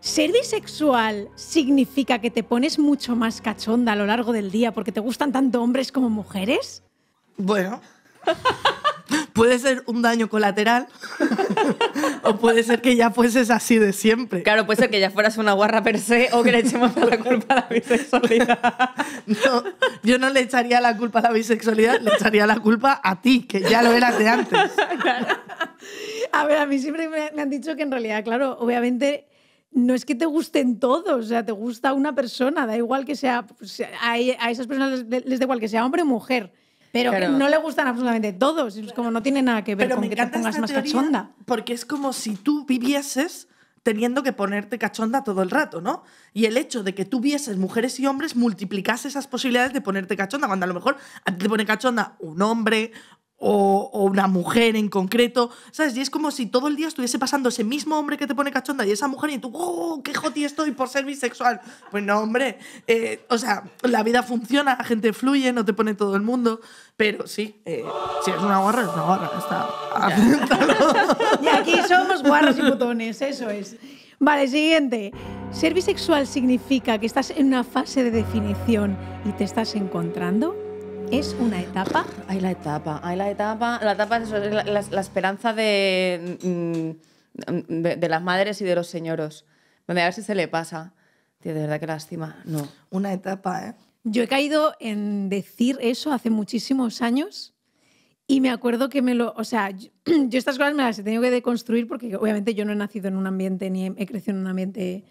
Speaker 1: Ser bisexual significa que te pones mucho más cachonda a lo largo del día porque te gustan tanto hombres como mujeres.
Speaker 2: Bueno. puede ser un daño colateral o puede ser que ya fueses así de siempre. Claro, puede ser que ya fueras una guarra per se o que le echemos la culpa a la bisexualidad. No, yo no le echaría la culpa a la bisexualidad, le echaría la culpa a ti, que ya lo eras de antes.
Speaker 1: A ver, a mí siempre me han dicho que en realidad, claro, obviamente no es que te gusten todos, o sea, te gusta una persona, da igual que sea, pues, a, esas personas les, da igual que sea hombre o mujer. Pero no le gustan absolutamente todos. Es como no tiene nada que ver con que te pongas más cachonda.
Speaker 2: Porque es como si tú vivieses teniendo que ponerte cachonda todo el rato, ¿no? Y el hecho de que tú vieses mujeres y hombres multiplicase esas posibilidades de ponerte cachonda, cuando a lo mejor a ti te pone cachonda un hombre o, una mujer en concreto, ¿sabes? Y es como si todo el día estuviese pasando ese mismo hombre que te pone cachonda y esa mujer y tú, ¡oh, qué joti estoy por ser bisexual! Pues no, hombre, eh, o sea, la vida funciona, la gente fluye, no te pone todo el mundo. Pero sí, eh, si es una guarra, es una guarra. Está,
Speaker 1: y aquí somos guarras y botones, eso es. Vale, siguiente. ¿Ser bisexual significa que estás en una fase de definición y te estás encontrando? ¿Es una etapa? Hay la etapa, hay la
Speaker 3: etapa. La etapa es, la, esperanza mm, de, de, las madres y de los señoros. a ver si se le pasa. Tío, de verdad qué lástima. No.
Speaker 1: Una etapa, ¿eh? Yo he caído en decir eso hace muchísimos años y me acuerdo que me lo, o sea, yo, estas cosas me las he tenido que deconstruir porque obviamente yo no he nacido en un ambiente ni he crecido en un ambiente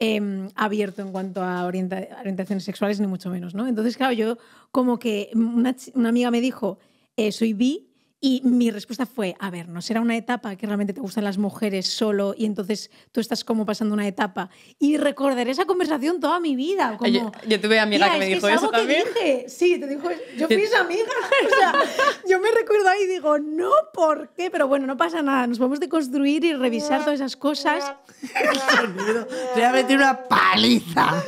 Speaker 1: em, abierto en cuanto a orientaciones sexuales, ni mucho menos, ¿no? Entonces, claro, yo como que una, amiga me dijo, eh, soy bi, y mi respuesta fue, a ver, ¿no será una etapa que realmente te gustan las mujeres solo y entonces tú estás como pasando una etapa? Y recordaré esa conversación toda mi vida. Como, yo, yo, tuve amiga que me dijo es también. Dije. Sí, te dijo, yo fui esa amiga. O sea, yo me recuerdo ahí y digo, no, ¿por qué? Pero bueno, no pasa nada, nos vamos a construir y revisar todas esas cosas. Te voy a meter una
Speaker 3: paliza.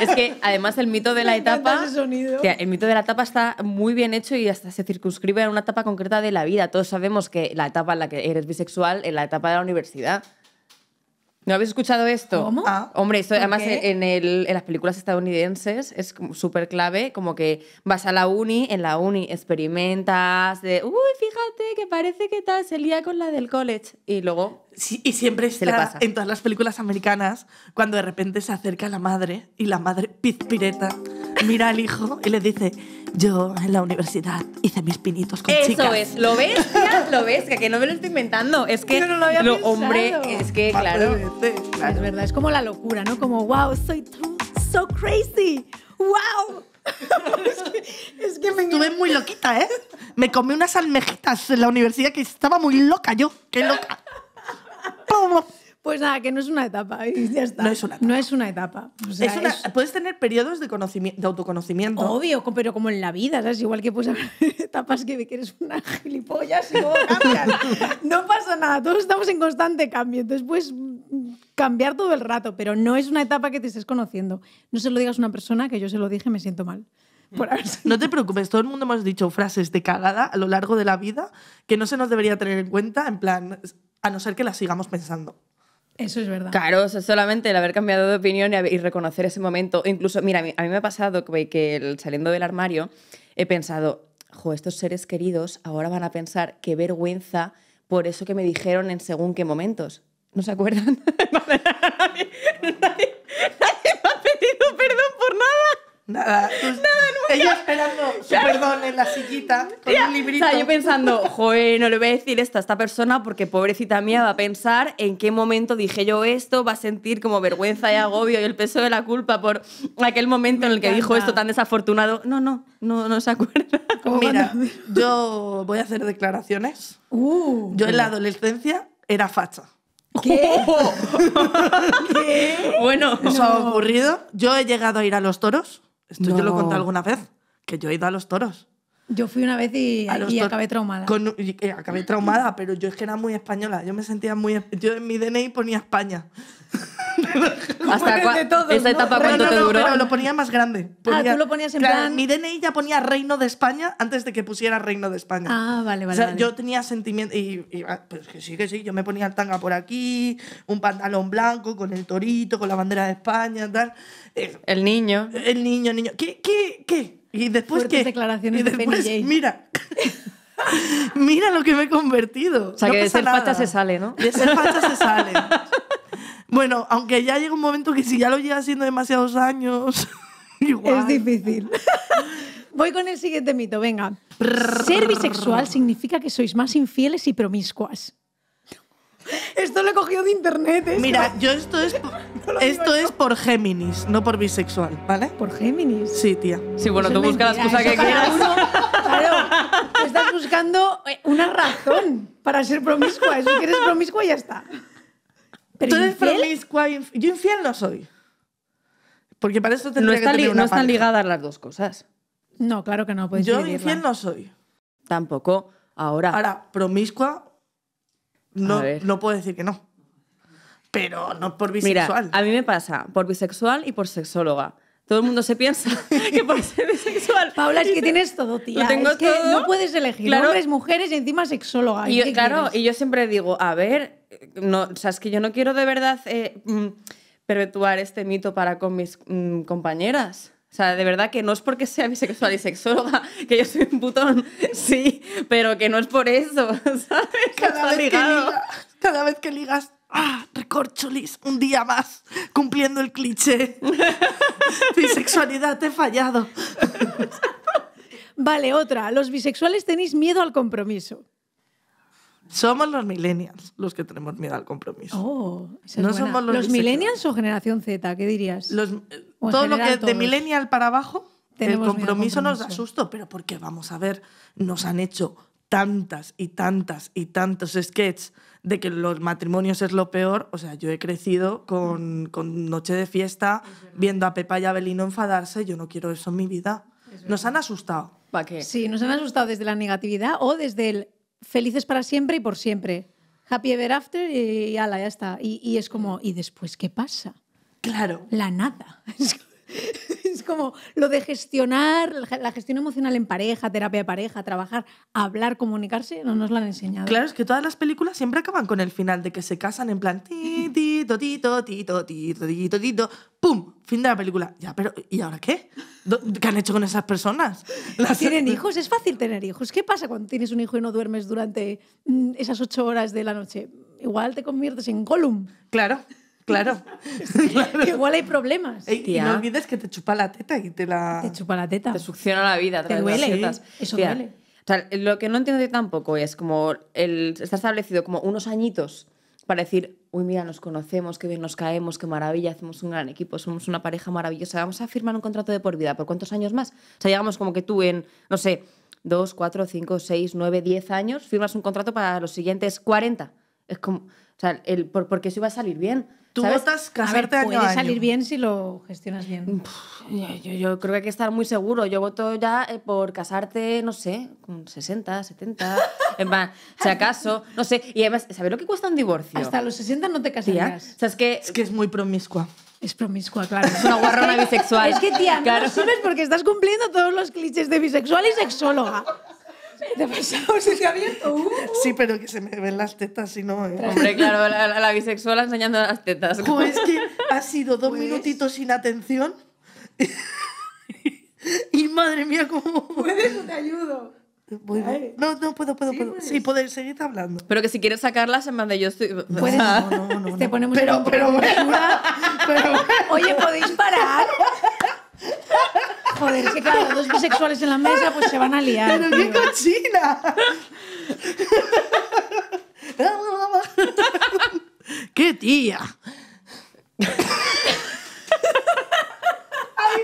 Speaker 1: es que además el mito de la etapa... el
Speaker 3: mito de la etapa está muy bien hecho y hasta se circunscribe a una etapa concreta de la vida. Todos sabemos que la etapa en la que eres bisexual, en la etapa de la universidad. ¿No habéis escuchado esto? ¿Cómo? Ah. Hombre, esto, además en, las películas estadounidenses es súper clave, como que vas a la uni, en la uni experimentas de, uy, fíjate que parece que tal, el día con la
Speaker 2: del college. Y luego y siempre está en todas las películas americanas cuando de repente se acerca la madre y la madre pizpireta mira al hijo y le dice, yo en la universidad hice mis pinitos con Eso es, ¿lo
Speaker 3: ves? ¿Lo ves? Que, no me lo estoy inventando. Es que, no lo había hombre, es que, claro,
Speaker 1: Es verdad, es como la locura, ¿no? Como, wow, soy so crazy. ¡Wow!
Speaker 2: es, que, me Estuve muy loquita, ¿eh? Me comí unas almejitas en la universidad que estaba muy loca yo.
Speaker 1: ¡Qué loca! que no es una etapa. Y ya está. No
Speaker 2: es una etapa. No es
Speaker 1: una etapa. Puedes tener periodos de, de autoconocimiento. Obvio, pero como en la vida, ¿sabes? Igual que puedes etapas que eres una gilipollas y luego cambias. no pasa nada, todos estamos en constante cambio. Entonces puedes cambiar todo el rato, pero no es una etapa que te estés conociendo. No se lo digas a una persona que yo se lo dije, me siento mal. No te
Speaker 2: preocupes, todo el mundo hemos dicho frases de cagada a lo largo de la vida que no se nos debería tener en cuenta, en plan, a no ser que las sigamos pensando. Eso es verdad.
Speaker 3: Claro, solamente el haber cambiado de opinión y reconocer ese momento. Incluso, mira, a mí, me ha pasado que, que saliendo del armario he pensado, jo, estos seres queridos ahora van a pensar qué vergüenza por eso que me dijeron en según qué momentos. ¿No se acuerdan? nadie me ha
Speaker 2: pedido perdón por nada. Nada, nada Ella esperando su perdón en la sillita con un librito. yo
Speaker 3: pensando, joder, no le voy a decir esto a esta persona porque pobrecita mía va a pensar en qué momento dije yo esto, va a sentir como vergüenza y agobio y el peso de la culpa por aquel momento en el que dijo esto tan desafortunado. No, no, no, no se acuerda.
Speaker 2: Mira, yo voy a hacer declaraciones. Uh. yo en la adolescencia era facha. ¿Qué? ¿Qué? bueno, eso ha ocurrido. Yo he llegado a ir a los toros. Esto yo lo he alguna vez, que yo he ido a los toros. Yo fui una vez y, y acabé traumada. Eh, acabé traumada, pero yo es que era muy española. Yo me sentía muy. Yo en mi DNI ponía España. ¿Hasta esta etapa cuánto te duró? lo ponía más grande. ah tú lo ponías en plan- Mi DNI ya ponía Reino de España antes de que pusiera Reino de España. Ah, vale, vale. yo tenía sentimiento. Y, ah, pues que sí, que sí. Yo me ponía el tanga por aquí, un pantalón blanco con el torito, con la bandera de España, tal. Eh, el niño. el niño, niño. ¿Qué? ¿Qué? Y después Fuertes
Speaker 1: qué.
Speaker 2: mira. mira lo que me he convertido. O sea, que de ser se
Speaker 1: sale, ¿no? De ser se sale.
Speaker 2: Bueno, aunque ya llega un momento que si ya lo
Speaker 1: lleva haciendo demasiados años, igual. Es difícil. Voy con el siguiente mito, venga. Ser bisexual significa que sois más infieles y promiscuas. Esto lo he cogido de internet. ¿eh? Mira, yo esto es, esto es por
Speaker 2: Géminis, no por bisexual, ¿vale? ¿Por Géminis? Sí, tía. Sí, bueno, tú buscas la excusa que quieras.
Speaker 1: estás buscando una razón para ser promiscua.
Speaker 2: Si eres promiscua ya está. Entonces promiscua. Yo infiel no soy. Porque para eso tendría no que tener No están
Speaker 1: ligadas las dos cosas. No, claro que no. Puedes Yo infiel no
Speaker 2: soy. Tampoco. Ahora. Ahora, promiscua. No, no puedo decir que no.
Speaker 3: Pero no por bisexual. Mira, a mí me pasa por bisexual y por sexóloga. Todo el mundo se piensa que por ser bisexual. Paula, es que tienes todo, tía. tengo No puedes elegir claro. hombres,
Speaker 1: mujeres y encima sexóloga. Y yo, claro, y
Speaker 3: yo siempre digo, a ver, no, o que yo no quiero de verdad eh, mm, perpetuar este mito para con mis mm, compañeras. O sea, de verdad que no es porque sea bisexual y sexóloga, que yo soy un putón, sí, pero que no es por eso, Cada, vez que,
Speaker 2: cada vez que ligas ¡Ah! Recorcholis, un día más, cumpliendo el
Speaker 1: cliché. Bisexualidad, te he fallado. vale, otra. Los bisexuales tenéis miedo al compromiso.
Speaker 2: Somos los millennials los que tenemos miedo al compromiso. Oh, no los,
Speaker 1: millennials o generación Z, ¿qué dirías? Eh, todo lo que de millennial para abajo, el compromiso, compromiso nos da susto, pero
Speaker 2: porque vamos a ver, nos han hecho tantas y tantas y tantos sketches de que los matrimonios es lo peor. O sea, yo he crecido con, Noche de Fiesta, viendo a Pepa y Abelino enfadarse. Yo no quiero eso en mi vida. Nos han asustado. ¿Para qué? Sí, nos han
Speaker 1: asustado desde la negatividad o desde el felices para siempre y por siempre. Happy ever after y, y ala, ya está. Y, es como, ¿y después qué pasa? Claro. La nada. es como lo de gestionar, la gestión emocional en pareja, terapia de pareja, trabajar, hablar, comunicarse, no nos la han enseñado.
Speaker 2: Claro, es que todas las películas siempre acaban con el final de que se casan en plan tito, tito, tito, tito, tito, tito, ¡pum! Fin de la película. Ya, pero ¿y ahora qué? ¿Qué han hecho con esas personas? Las... ¿Tienen hijos?
Speaker 1: Es fácil tener hijos. ¿Qué pasa cuando tienes un hijo y no duermes durante mm, esas ocho horas de la noche? Igual te conviertes en column Claro. Claro. claro. Igual hay problemas. no olvides que te chupa la teta y te la. chupa la teta. Te succiona la vida. Te duele. ¿eh? Eso
Speaker 3: lo que no entiendo tampoco es como. El, está establecido como unos añitos para decir, uy, mira, nos conocemos, Que bien nos caemos, qué maravilla, hacemos un gran equipo, somos una pareja maravillosa, vamos a firmar un contrato de por vida, ¿por cuántos años más? O sea, llegamos como que tú en, no sé, Dos, cuatro, cinco, seis, nueve, diez años, firmas un contrato para los siguientes cuarenta Es como, o sea, el, por, porque eso iba a salir bien. Tú votas casarte a puede Puede salir bien si lo gestionas bien. yo, creo que hay que estar muy seguro. Yo voto ya eh, por casarte, no sé, con 60, 70. en plan, si acaso, no sé. Y además,
Speaker 1: ¿sabes lo que cuesta un divorcio? Hasta los 60 no te casarías. es que... Es que es muy promiscua. Es promiscua, claro. Es una guarrona bisexual. Es que, tía, claro. no porque estás cumpliendo todos los clichés de bisexual y sexóloga. ¿Te ha pasado? ¿Se te ha abierto? Uh, uh. Sí, pero que se me ven las tetas,
Speaker 2: si no... ¿eh? Hombre, claro, la,
Speaker 3: la, bisexual enseñando las tetas. ¿cómo? es que
Speaker 2: ha sido dos pues. minutitos sin atención. y madre mía, cómo... ¿Puedes o te ayudo? no, no puedo, puedo, sí, puedo. Puedes. seguir hablando.
Speaker 3: Pero que si quieres sacarlas, en vez de yo estoy. Puedes, no, pues, no, no, Te ponemos pero,
Speaker 2: pero, pero,
Speaker 3: pero, Oye,
Speaker 2: ¿podéis
Speaker 1: parar? Joder, es que claro, dos bisexuales en la mesa pues se van a liar. ¡Pero qué
Speaker 2: cochina! ¡Qué tía! ¡Ay,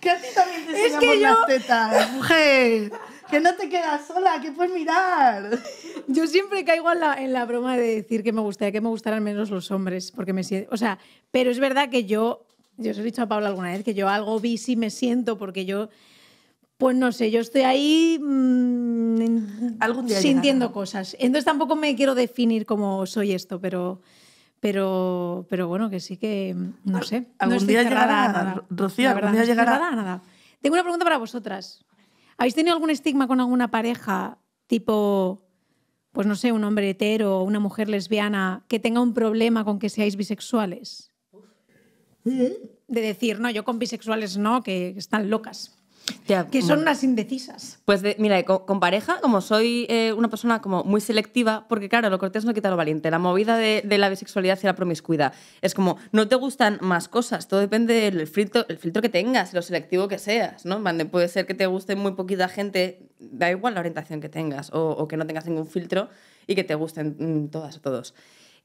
Speaker 2: Que a ti también te es que yo... las tetas, mujer.
Speaker 1: Que no te quedas sola, que puedes mirar. Yo siempre caigo en la, en la broma de decir que me gustaría que me gustaran menos los hombres, porque me siento... O sea, pero es verdad que yo yo os he dicho a Pablo alguna vez que yo algo vi si me siento porque yo, pues no sé, yo estoy ahí mm, sintiendo cosas. Entonces tampoco me quiero definir cómo soy esto, pero... Pero, pero bueno, que sí que, mm, no sé. Algún día llegará a nada, Rocío, algún día llegará. nada. Tengo una pregunta para vosotras. ¿Habéis tenido algún estigma con alguna pareja, tipo, pues no sé, un hombre hetero o una mujer lesbiana, que tenga un problema con que seáis bisexuales? de decir, no, yo con bisexuales no, que están locas. que son unas indecisas.
Speaker 3: Pues mira, con, pareja, como soy eh, una persona como muy selectiva, porque claro, lo cortés no quita lo valiente. La movida de, la bisexualidad y la promiscuidad es como, no te gustan más cosas, todo depende del filtro, el filtro que tengas, lo selectivo que seas, ¿no? Puede ser que te guste muy poquita gente, da igual la orientación que tengas, o, o que no tengas ningún filtro y que te gusten mm, todas o todos.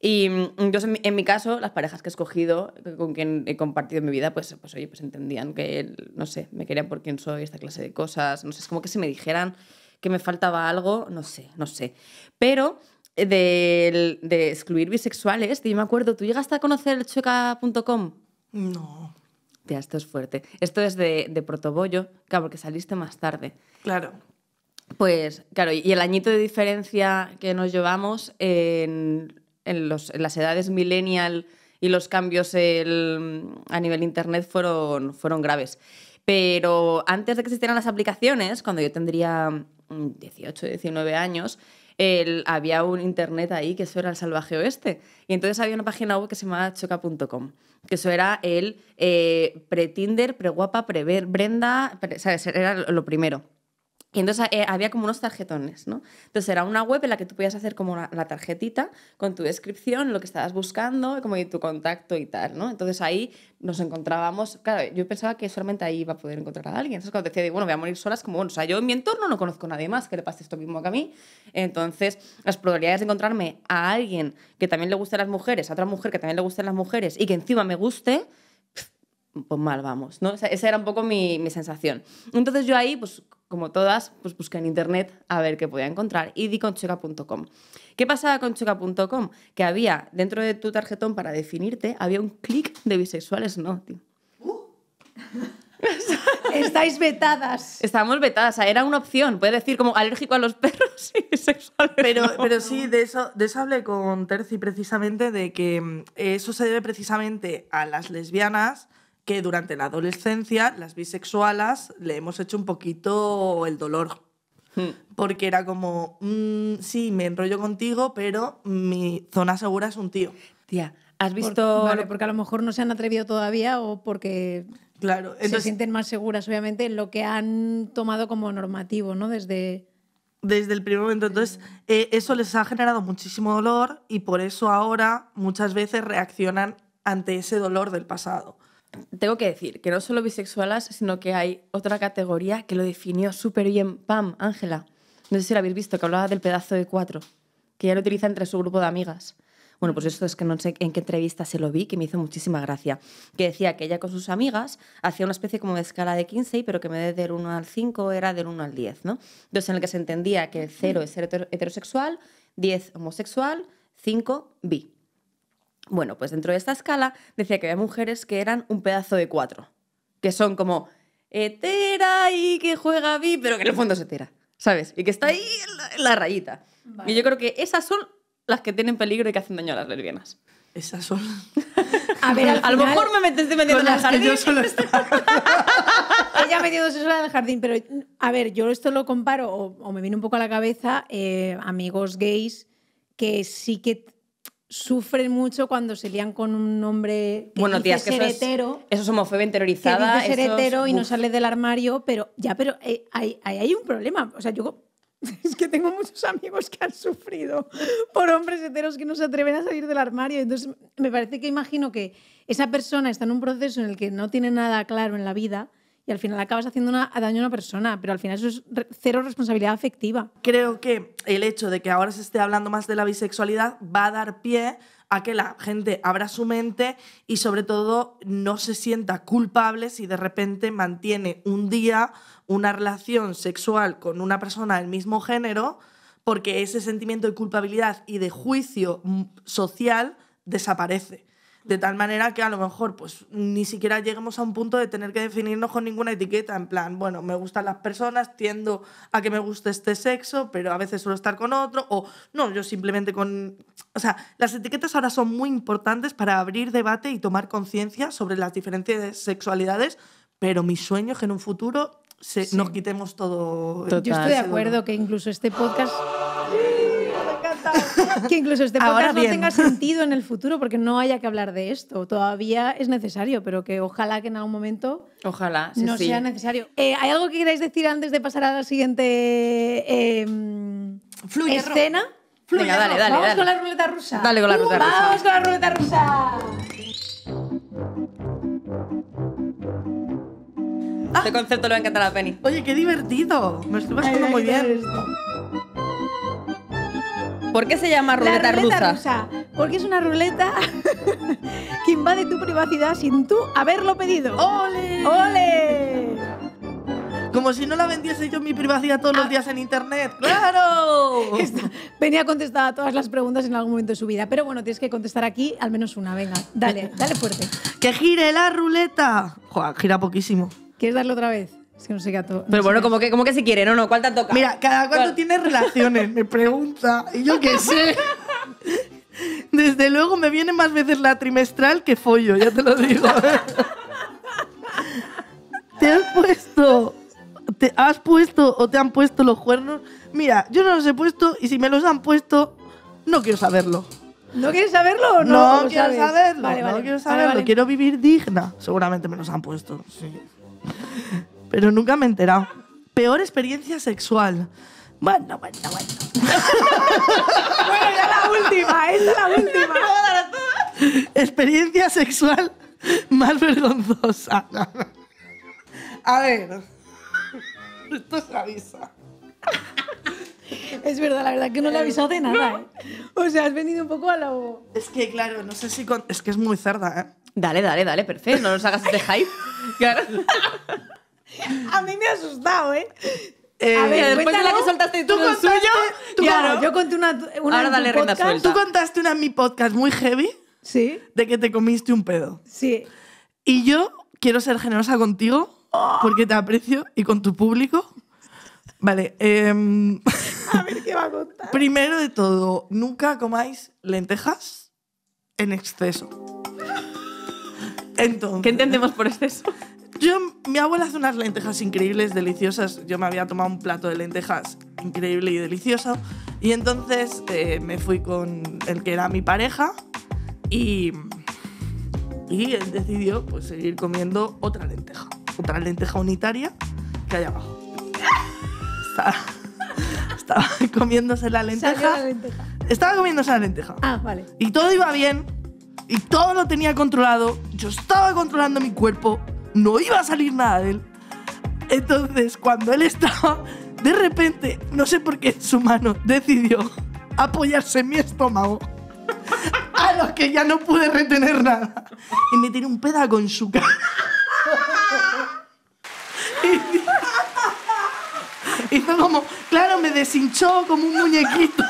Speaker 3: Y mm, yo en mi, caso, las parejas que he escogido, con quien he compartido mi vida, pues, pues oye, pues entendían que, no sé, me querían por quién soy, esta clase de cosas, no sé, es como que si me dijeran que me faltaba algo, no sé, no sé. Pero eh, de, excluir bisexuales, yo me acuerdo, ¿tú llegaste a conocer el chueca.com?
Speaker 2: No.
Speaker 3: Ya, esto es fuerte. Esto es de, de protobollo, claro, porque saliste más tarde. Claro. Pues, claro, y el añito de diferencia que nos llevamos, en, en, las edades millennial y los cambios a nivel internet fueron, fueron graves. Pero antes de que existieran las aplicaciones, cuando yo tendría 18, mm, 19 años, había un internet ahí que eso era el salvaje oeste. Y entonces había una página web que se llamaba choca.com, que eso era el eh, pre-Tinder, pre-guapa, pre-Brenda, era lo primero. Y entonces eh, había como unos tarjetones, ¿no? Entonces era una web en la que tú podías hacer como la tarjetita con tu descripción, lo que estabas buscando, como tu contacto y tal, ¿no? Entonces ahí nos encontrábamos, claro, yo pensaba que solamente ahí iba a poder encontrar a alguien. Entonces cuando decía, bueno, voy a morir sola, como, bueno, o sea, yo en mi entorno no conozco a nadie más que le pase esto mismo que a mí. Entonces las probabilidades de encontrarme a alguien que también le guste las mujeres, a otra mujer que también le gusten las mujeres y que encima me guste, pues mal vamos, ¿no? esa era un poco mi, sensación. Entonces yo ahí, pues como todas, pues busqué en internet a ver qué podía encontrar y di ¿Qué pasaba con choca.com? Que había, dentro de tu tarjetón para definirte, había un clic de bisexuales no, tío.
Speaker 1: Estáis vetadas.
Speaker 3: Estábamos vetadas, o sea, era una opción. puede decir como alérgico a los perros y
Speaker 2: Pero, sí, de eso, de eso hablé con Terci precisamente, de que mm, eso se debe precisamente a las lesbianas que durante la adolescencia las bisexualas le hemos hecho un poquito el dolor. Hmm. Porque era como, mmm, sí, me enrollo contigo, pero mi zona segura es un tío. Tía, ¿has visto...? porque a
Speaker 1: lo mejor no se han atrevido todavía o porque
Speaker 2: claro, se sienten
Speaker 1: más seguras, obviamente, en lo que han tomado como normativo, ¿no? Desde...
Speaker 2: Desde el primer momento. Entonces, eh, eso les ha generado muchísimo dolor y por eso ahora muchas veces reaccionan ante ese dolor del pasado tengo que decir que no solo bisexualas, sino que hay otra categoría que lo
Speaker 3: definió súper bien Pam, Ángela. No sé si la habéis visto, que hablaba del pedazo de cuatro, que ya lo utiliza entre su grupo de amigas. Bueno, pues eso es que no sé en qué entrevista se lo vi, que me hizo muchísima gracia. Que decía que ella con sus amigas hacía una especie como de escala de 15, pero que en vez de del 1 al 5 era del 1 al 10, ¿no? Entonces, en el que se entendía que el 0 es ser mm. heterosexual, 10 homosexual, 5 bi. Bueno, pues dentro de esta escala decía que había mujeres que eran un pedazo de cuatro, que son como Etera y que juega bi, pero que en el fondo es etera, ¿sabes? Y que está ahí en la, rayita. Y yo creo que esas son las que tienen peligro y que hacen daño a las lesbianas. Esas son.
Speaker 1: A ver, a lo mejor me
Speaker 3: metiste metiendo en el jardín. yo solo en
Speaker 1: el jardín, pero a ver, yo esto lo comparo o, me viene un poco a la cabeza eh, amigos gays que sí que sufren mucho cuando se lían con un hombre que bueno, dice que ser eso hetero.
Speaker 3: eso interiorizada. Que dice hetero y no
Speaker 1: sale del armario, pero ya, pero eh, hay, hay, hay, un problema. O sea, yo es que tengo muchos amigos que han sufrido por hombres heteros que no se atreven a salir del armario. Entonces, me parece que imagino que esa persona está en un proceso en el que no tiene nada claro en la vida y al final acabas haciendo daño a una persona, pero al final eso es cero responsabilidad afectiva.
Speaker 2: Creo que el hecho de que ahora se esté hablando más de la bisexualidad va a dar pie a que la gente abra su mente y sobre todo no se sienta culpable si de repente mantiene un día una relación sexual con una persona del mismo género, porque ese sentimiento de culpabilidad y de juicio social desaparece. De tal manera que a lo mejor pues ni siquiera lleguemos a un punto de tener que definirnos con ninguna etiqueta, en plan, bueno, me gustan las personas, tiendo a que me guste este sexo, pero a veces suelo estar con otro, o no, yo simplemente con... O sea, las etiquetas ahora son muy importantes para abrir debate y tomar conciencia sobre las diferencias de sexualidades, pero mi sueño es que en un futuro se... nos quitemos
Speaker 1: todo. Yo estoy de acuerdo que incluso este podcast que incluso este podcast no tenga sentido en el futuro porque no haya que hablar de esto. Todavía es necesario, pero que ojalá que en algún momento ojalá, no sea necesario. Eh, ¿Hay algo que queráis decir antes de pasar a la siguiente em, escena? dale, dale, Vamos con la uh, ruleta rusa. Vamos con la ruleta rusa.
Speaker 3: Ah. Este concepto le va a encantar a Penny. Oye, qué
Speaker 2: divertido. Me estoy pasando muy bien.
Speaker 1: ¿Por qué se llama ruleta, rusa? Porque es una ruleta que invade tu privacidad sin tú haberlo pedido. ¡Ole! ¡Ole! Como si no la
Speaker 2: vendiese yo mi privacidad todos los ah. días en internet. ¡Claro! Venía
Speaker 1: a contestar a todas las preguntas en algún momento de su vida. Pero bueno, tienes que contestar aquí al menos una. Venga, dale, dale fuerte. ¡Que gire la ruleta!
Speaker 2: Joder, gira poquísimo.
Speaker 1: ¿Quieres darle otra vez? que no sé qué Pero bueno,
Speaker 2: como que, como que si quieren o no, ¿cuál te toca? Mira, cada cuánto tiene relaciones, me pregunta.
Speaker 1: Y yo qué sé.
Speaker 2: Desde luego me viene más veces la trimestral que follo, ya te lo digo. ¿Te has puesto? ¿Te has puesto o te han puesto los cuernos? Mira, yo no los he puesto y si me los han puesto, no quiero saberlo.
Speaker 1: ¿No quieres saberlo o no? No quiero saberlo, no quiero saberlo.
Speaker 2: quiero vivir digna. Seguramente me los han puesto, sí pero nunca me he enterado. Peor experiencia sexual. Bueno, bueno, bueno.
Speaker 1: bueno, ya la última, es la
Speaker 2: última. experiencia sexual más vergonzosa. A ver. Esto se avisa. Es verdad, la verdad que no le he avisado de nada. ¿eh? O sea, has venido un poco a lo. Es que, claro, no sé si. Con... Es que es muy cerda, ¿eh? Dale, dale, dale, perfecto. No nos hagas este hype. Claro. A mí me ha asustado, ¿eh? eh a ver, después de la que soltaste tú, ¿tú contaste, claro, yo conté una, una Tú contaste una en mi podcast muy heavy. Sí. De que te comiste un pedo. Sí. Y yo quiero ser generosa contigo porque te aprecio y con tu público. Vale. Em, a ver qué va a contar. Primero de todo, nunca comáis lentejas en exceso. Entonces, ¿Qué entendemos por exceso? Yo, mi abuela hace unas lentejas increíbles, deliciosas. Yo me había tomado un plato de lentejas increíble y delicioso. Y entonces eh, me fui con el que era mi pareja y, y él decidió pues, seguir comiendo otra lenteja. Otra lenteja unitaria que hay abajo. Estaba, comiéndose la lenteja, la lenteja. Estaba comiéndose la lenteja. Ah, vale. Y todo iba bien. Y todo lo tenía controlado. Yo estaba controlando mi cuerpo no iba a salir nada de él. Entonces, cuando él estaba, de repente, no sé por qué su mano decidió apoyarse en mi estómago. A los que ya no pude retener nada. Y me tiene un pedazo en su cara. Y Hizo como, claro, me deshinchó como un muñequito.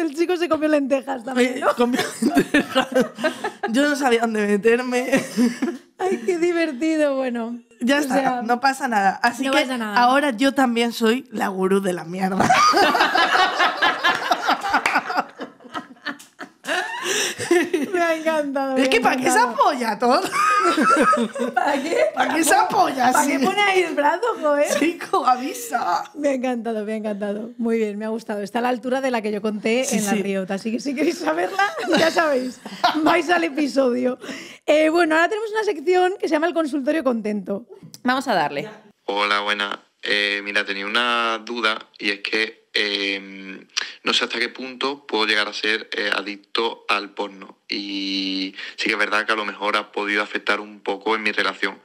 Speaker 1: el chico se comió lentejas también,
Speaker 2: lentejas. Yo no sabía dónde meterme. Ay, qué divertido, bueno. Ya está, no pasa nada. Así que ahora yo también soy la gurú de la mierda. me ha encantado. es que ¿para qué se apoya todo? ¿Para qué?
Speaker 1: ¿Para qué se apoya? ¿Para qué pone ahí el brazo, joder? Chico, avisa. Me ha encantado, me ha encantado. Muy bien, me ha gustado. Está a la altura de la que yo conté en la Riota. Así que si queréis saberla, ya sabéis. Vais al episodio. Eh, bueno, ahora tenemos una sección que se llama el consultorio contento. Vamos a darle.
Speaker 2: Hola, buena. Eh, mira, tenía una duda y es que Em, no sé hasta qué punto puedo llegar a ser eh, adicto al porno. Y sí que es verdad que a lo mejor ha podido afectar un poco en mi relación.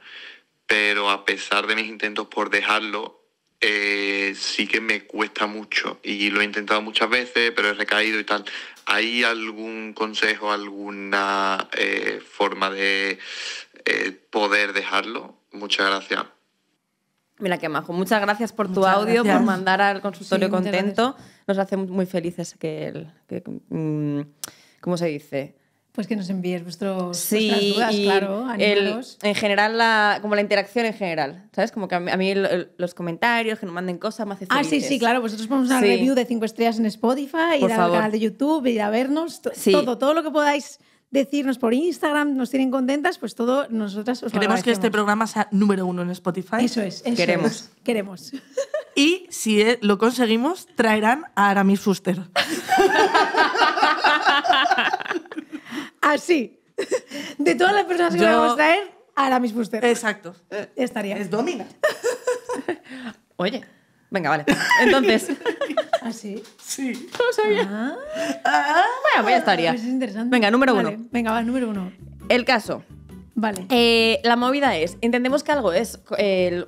Speaker 2: Pero a pesar de mis intentos por dejarlo, eh, sí que me cuesta mucho. Y lo he intentado muchas veces, pero he recaído y tal. ¿Hay algún consejo, alguna eh, forma de poder dejarlo?
Speaker 3: Muchas gracias. Mira qué majo. Muchas gracias por tu audio, por mandar al consultorio contento. Nos hace muy felices que, el, que, mm, ¿cómo se
Speaker 1: dice? Pues que nos envíes vuestros, sí, dudas, claro, En
Speaker 3: general, la, como la interacción en general, ¿sabes? Como que a mí, los comentarios, que nos manden cosas, me hace Ah, sí, sí, claro. Vosotros ponemos
Speaker 1: una review de 5 estrellas en Spotify, y ir el canal de YouTube, ir a vernos, todo, todo lo que podáis decirnos por Instagram, nos tienen contentas, pues todo nosotras os Queremos que este
Speaker 2: programa sea número uno en Spotify. Eso es. queremos. queremos. Y si eh, lo conseguimos, traerán a Aramis Fuster.
Speaker 1: Así. De todas las personas que vamos a traer, Aramis Fuster. Exacto. Estaría. Es domina.
Speaker 3: Oye. Venga, vale.
Speaker 1: Entonces. ¿Ah, sí? Sí. No sabía. Ah. Ah, bueno, pues ya estaría. Ah, pues es interesante. Venga, número uno. Venga, va, número uno. El caso. Vale.
Speaker 3: Eh, la movida es, entendemos que algo es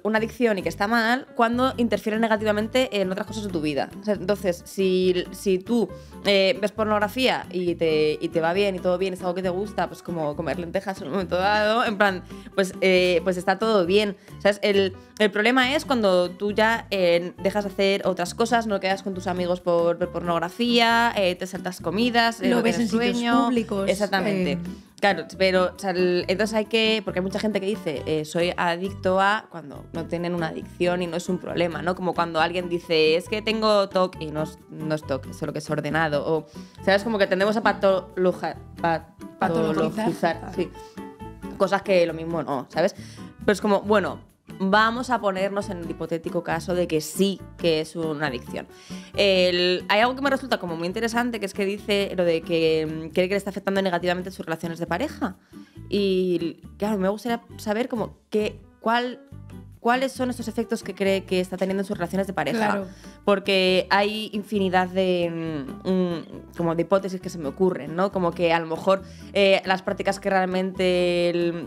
Speaker 3: una adicción y que está mal cuando interfiere negativamente en otras cosas de tu vida. Entonces, si, si tú eh, ves pornografía y te, y te, va bien y todo bien, es algo que te gusta, pues como comer lentejas en un momento dado, en plan, pues, eh, pues está todo bien. El, el problema es cuando tú ya dejas de hacer otras cosas, no quedas con tus amigos por pornografía, te saltas comidas, no, ves en sitios públicos. Exactamente. Claro, pero entonces hay que, porque hay mucha gente que dice, eh, soy adicto a, cuando no tienen una adicción y no es un problema, ¿no? Como cuando alguien dice, es que tengo TOC y no es, no es lo solo que es ordenado. O, ¿sabes? Como que tendemos a patologizar, cosas que lo mismo no, ¿sabes? Pero es como, bueno, vamos a ponernos en el hipotético caso de que sí que es una adicción. hay algo que me resulta como muy interesante, que es que dice lo de que mm, cree que le está afectando negativamente sus relaciones de pareja. Y claro, me gustaría saber cuál, cuáles son esos efectos que cree que está teniendo en sus relaciones de pareja. Porque hay infinidad de, mm, como de hipótesis que se me ocurren, ¿no? Como que a lo mejor eh, las prácticas que realmente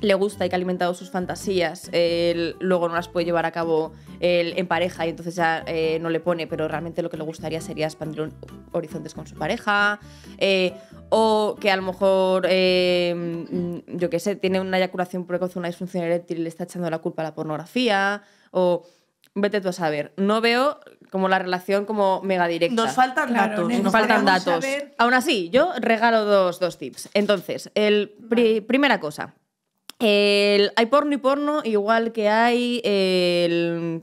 Speaker 3: le gusta y que ha alimentado sus fantasías, luego no las puede llevar a cabo en pareja y entonces ya eh, no le pone, pero realmente lo que le gustaría sería expandir horizontes con su pareja, eh, o que a lo mejor, eh, yo qué sé, tiene una eyaculación precoz, una disfunción eréctil y le está echando la culpa a la pornografía, o vete tú a saber. No veo como la relación como mega directa. Nos faltan datos. Nos, faltan datos. Aún así, yo regalo dos, tips. Entonces, el primera cosa hay porno y porno, igual que hay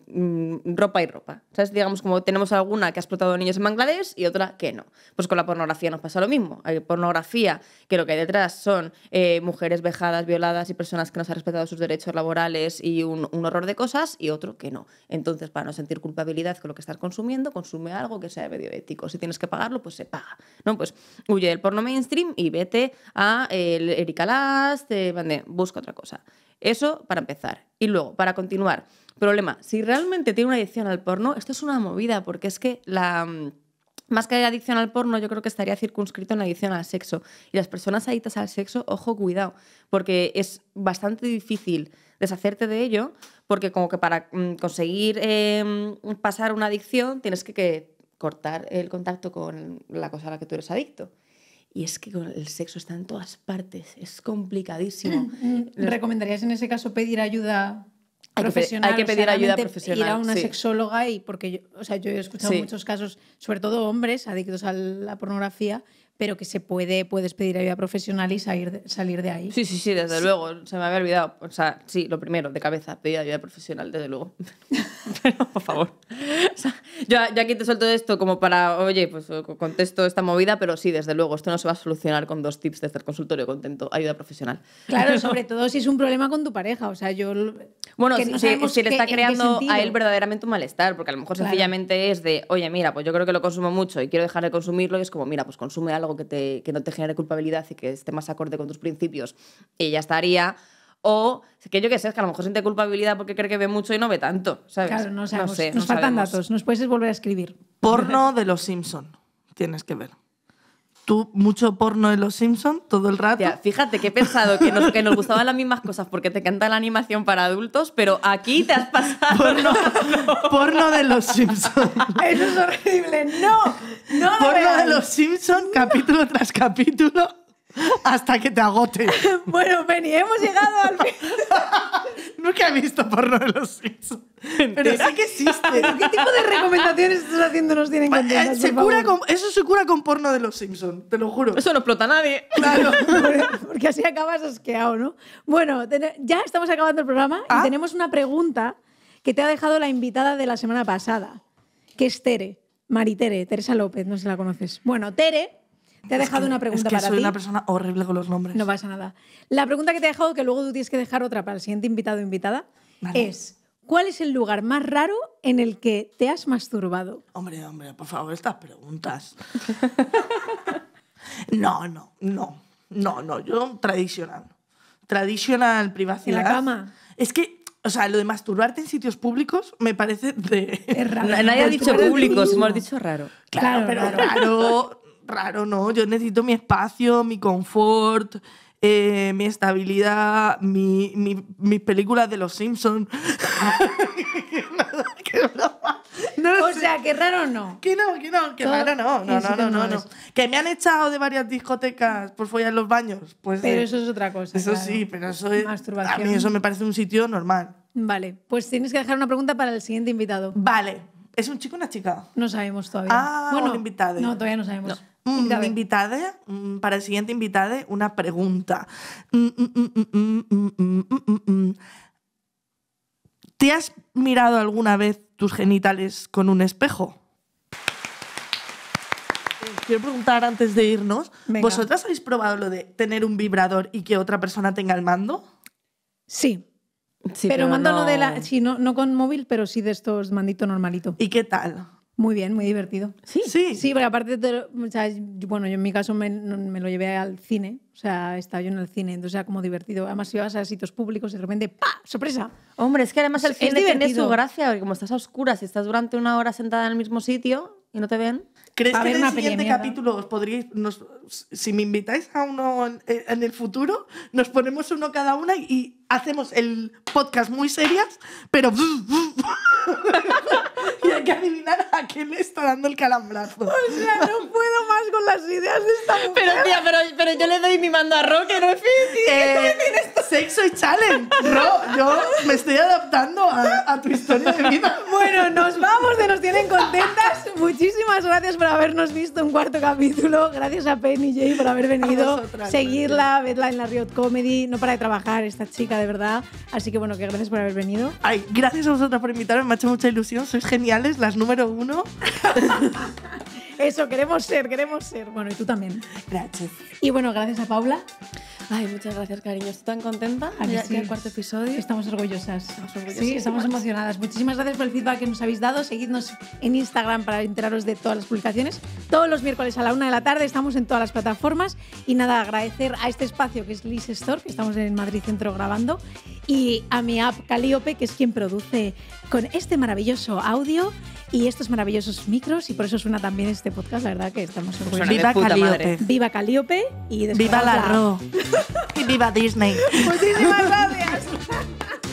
Speaker 3: mm, ropa y ropa. ¿Sabes? Digamos, como tenemos alguna que ha explotado niños en Bangladesh y otra que no. Pues con la pornografía nos pasa lo mismo. Hay pornografía que lo que hay detrás son eh, mujeres vejadas, violadas y personas que no se han respetado sus derechos laborales y un, horror de cosas y otro que no. Entonces, para no sentir culpabilidad con lo que estás consumiendo, consume algo que sea medio ético. Si tienes que pagarlo, pues se paga. ¿no? Pues huye del porno mainstream y vete a eh, el Erika Last, eh, busca otra cosa. Eso para empezar. Y luego, para continuar, problema, si realmente tiene una adicción al porno, esto es una movida, porque es que la... Mm, más que adicción al porno, yo creo que estaría circunscrito en adicción al sexo. Y las personas adictas al sexo, ojo, cuidado, porque es bastante difícil deshacerte de ello, porque como que para mm, conseguir em, pasar una adicción tienes que cortar el contacto con la cosa a la que tú eres adicto. Y es que el sexo está en todas partes, es complicadísimo.
Speaker 2: Mm, mm.
Speaker 1: ¿Recomendarías en ese caso pedir ayuda profesional? hay que pedir ayuda profesional. Ir a una sexóloga y porque yo, o sea, yo he escuchado muchos casos, sobre todo hombres adictos a la pornografía, pero que se puede, puedes pedir ayuda profesional y salir de, salir de ahí. Sí,
Speaker 3: sí, sí, desde luego, se me había olvidado. O sea, sí, lo primero, de cabeza, pedir ayuda profesional, desde luego. pero, por favor. O sea, yo, ya aquí te suelto esto como para, oye, pues contesto esta movida, pero sí, desde luego, esto no se va a solucionar con dos tips desde el consultorio contento, ayuda profesional. Claro, sobre
Speaker 1: todo si es un problema con tu pareja, o sea, yo... Bueno, si, si, le está creando a él
Speaker 3: verdaderamente un malestar, porque a lo mejor sencillamente es de, oye, mira, pues yo creo que lo consumo mucho y quiero dejar de consumirlo, y es como, mira, pues consume algo que, te, que no te genere culpabilidad y que esté más acorde con tus principios y ya estaría. O que yo que sé, es que a lo mejor siente culpabilidad porque cree que ve mucho y no ve tanto, Claro, no, sé, nos faltan datos,
Speaker 1: nos puedes volver a
Speaker 2: escribir. Porno de los Simpson, tienes que ver tú mucho porno de los Simpsons todo el rato. fíjate que he pensado que
Speaker 3: nos, gustaban las mismas cosas porque te encanta la animación para adultos, pero aquí te has pasado.
Speaker 2: Porno, de los Simpsons. Eso es horrible. No, no. Porno de los Simpsons, capítulo tras capítulo. Hasta que te agotes. bueno, Penny, hemos llegado al fin. Nunca he visto porno de los Simpsons. Pero sí que existe. ¿Qué tipo de recomendaciones
Speaker 1: estás Nos tienen eso se cura con porno de los Simpsons, te lo juro. Eso no explota a nadie. Porque así acabas asqueado, ¿no? Bueno, ya estamos acabando el programa y ah. tenemos una pregunta que te ha dejado la invitada de la semana pasada, que es Tere, Maritere, Teresa López, no sé la conoces. Bueno, Tere te ha dejado una pregunta una pregunta es que soy una persona horrible con los nombres. No pasa nada. La pregunta que te ha dejado, que luego tú tienes que dejar otra para el siguiente invitado o invitada, es ¿Cuál es el lugar más raro en el que te has masturbado?
Speaker 2: Hombre, hombre, por favor, estas preguntas. no, no, no, no, no, yo tradicional. Tradicional privacidad. En la cama. Es que, o sea, lo de masturbarte en sitios públicos me parece de... Es raro. Nadie ha dicho públicos, hemos dicho raro. Claro, pero raro, raro no. Yo necesito mi espacio, mi confort eh, mi estabilidad, mi, mis películas de los Simpsons. o sea, que raro no. Que no, que no, que raro no. No, no, no, Que me han echado de varias discotecas por follar en los baños. Pues, pero eh, eso es otra cosa. Eso sí, pero eso es. A eso me parece un sitio
Speaker 1: normal. Vale, pues tienes que dejar una pregunta para el siguiente invitado. Vale. ¿Es un chico o una chica? No sabemos todavía. Ah, bueno, invitado. No, todavía no sabemos. Invitada, mm, para el siguiente
Speaker 2: invitado, una pregunta. ¿Te has mirado alguna vez tus genitales con un espejo? Quiero preguntar antes de irnos, ¿vosotras habéis probado lo de tener un vibrador y que otra persona tenga el mando? Sí. pero, mando no... de la...
Speaker 1: Sí, no, no con móvil, pero sí de estos mandito normalito. ¿Y qué tal? Muy bien, muy divertido. Sí, sí. Sí, pero aparte, bueno, yo en mi caso me, lo llevé al cine, o sea, estaba yo en el cine, entonces era como divertido. Además, ibas a sitios públicos y de repente, ¡pa! ¡Sorpresa! Hombre, es que además el cine es su gracia,
Speaker 3: porque como estás a oscuras y estás durante una hora sentada en el mismo
Speaker 2: sitio y no te ven. ¿Crees que en el siguiente capítulo os podríais, si me invitáis a uno en, en el futuro, nos ponemos uno cada una y hacemos el podcast muy serias, pero. que adivinar a quién le está dando el calambrazo. O sea, no puedo más con las ideas de esta mujer. Pero tía, pero, yo le doy mi mando a Roque, no es eh, Sexo y challenge. Ro, yo
Speaker 1: me estoy adaptando a, tu historia de vida. Bueno, nos vamos de Nos Tienen Contentas. Muchísimas gracias por habernos visto un cuarto capítulo. Gracias a Penny Jay por haber venido. Vosotras, Seguirla, vedla en la Riot Comedy. No para de trabajar esta chica, de verdad. Así que bueno, que gracias por haber venido.
Speaker 2: Ay, gracias a vosotras por invitarme. Me ha hecho mucha ilusión. Sois geniales las número uno.
Speaker 1: Eso, queremos ser, queremos ser. Bueno, y tú también. Gracias. Y bueno, gracias a Paula. Ay, muchas gracias, cariño. Estoy tan contenta. Ya, sí. el cuarto episodio. Estamos orgullosas. Estamos Sí, estamos emocionadas. Muchísimas gracias por el feedback que nos habéis dado. Seguidnos en Instagram para enteraros de todas las publicaciones. Todos los miércoles a la una de la tarde estamos en todas las plataformas. Y nada, agradecer a este espacio que es Liz Store, que estamos en Madrid Centro grabando, y a mi app Caliope que es quien produce con este maravilloso audio y estos maravillosos micros y por eso suena también este podcast, la verdad que estamos orgullosos. Viva Calíope. Viva Caliope y Viva la Ro. e viva Disney! Muchísimas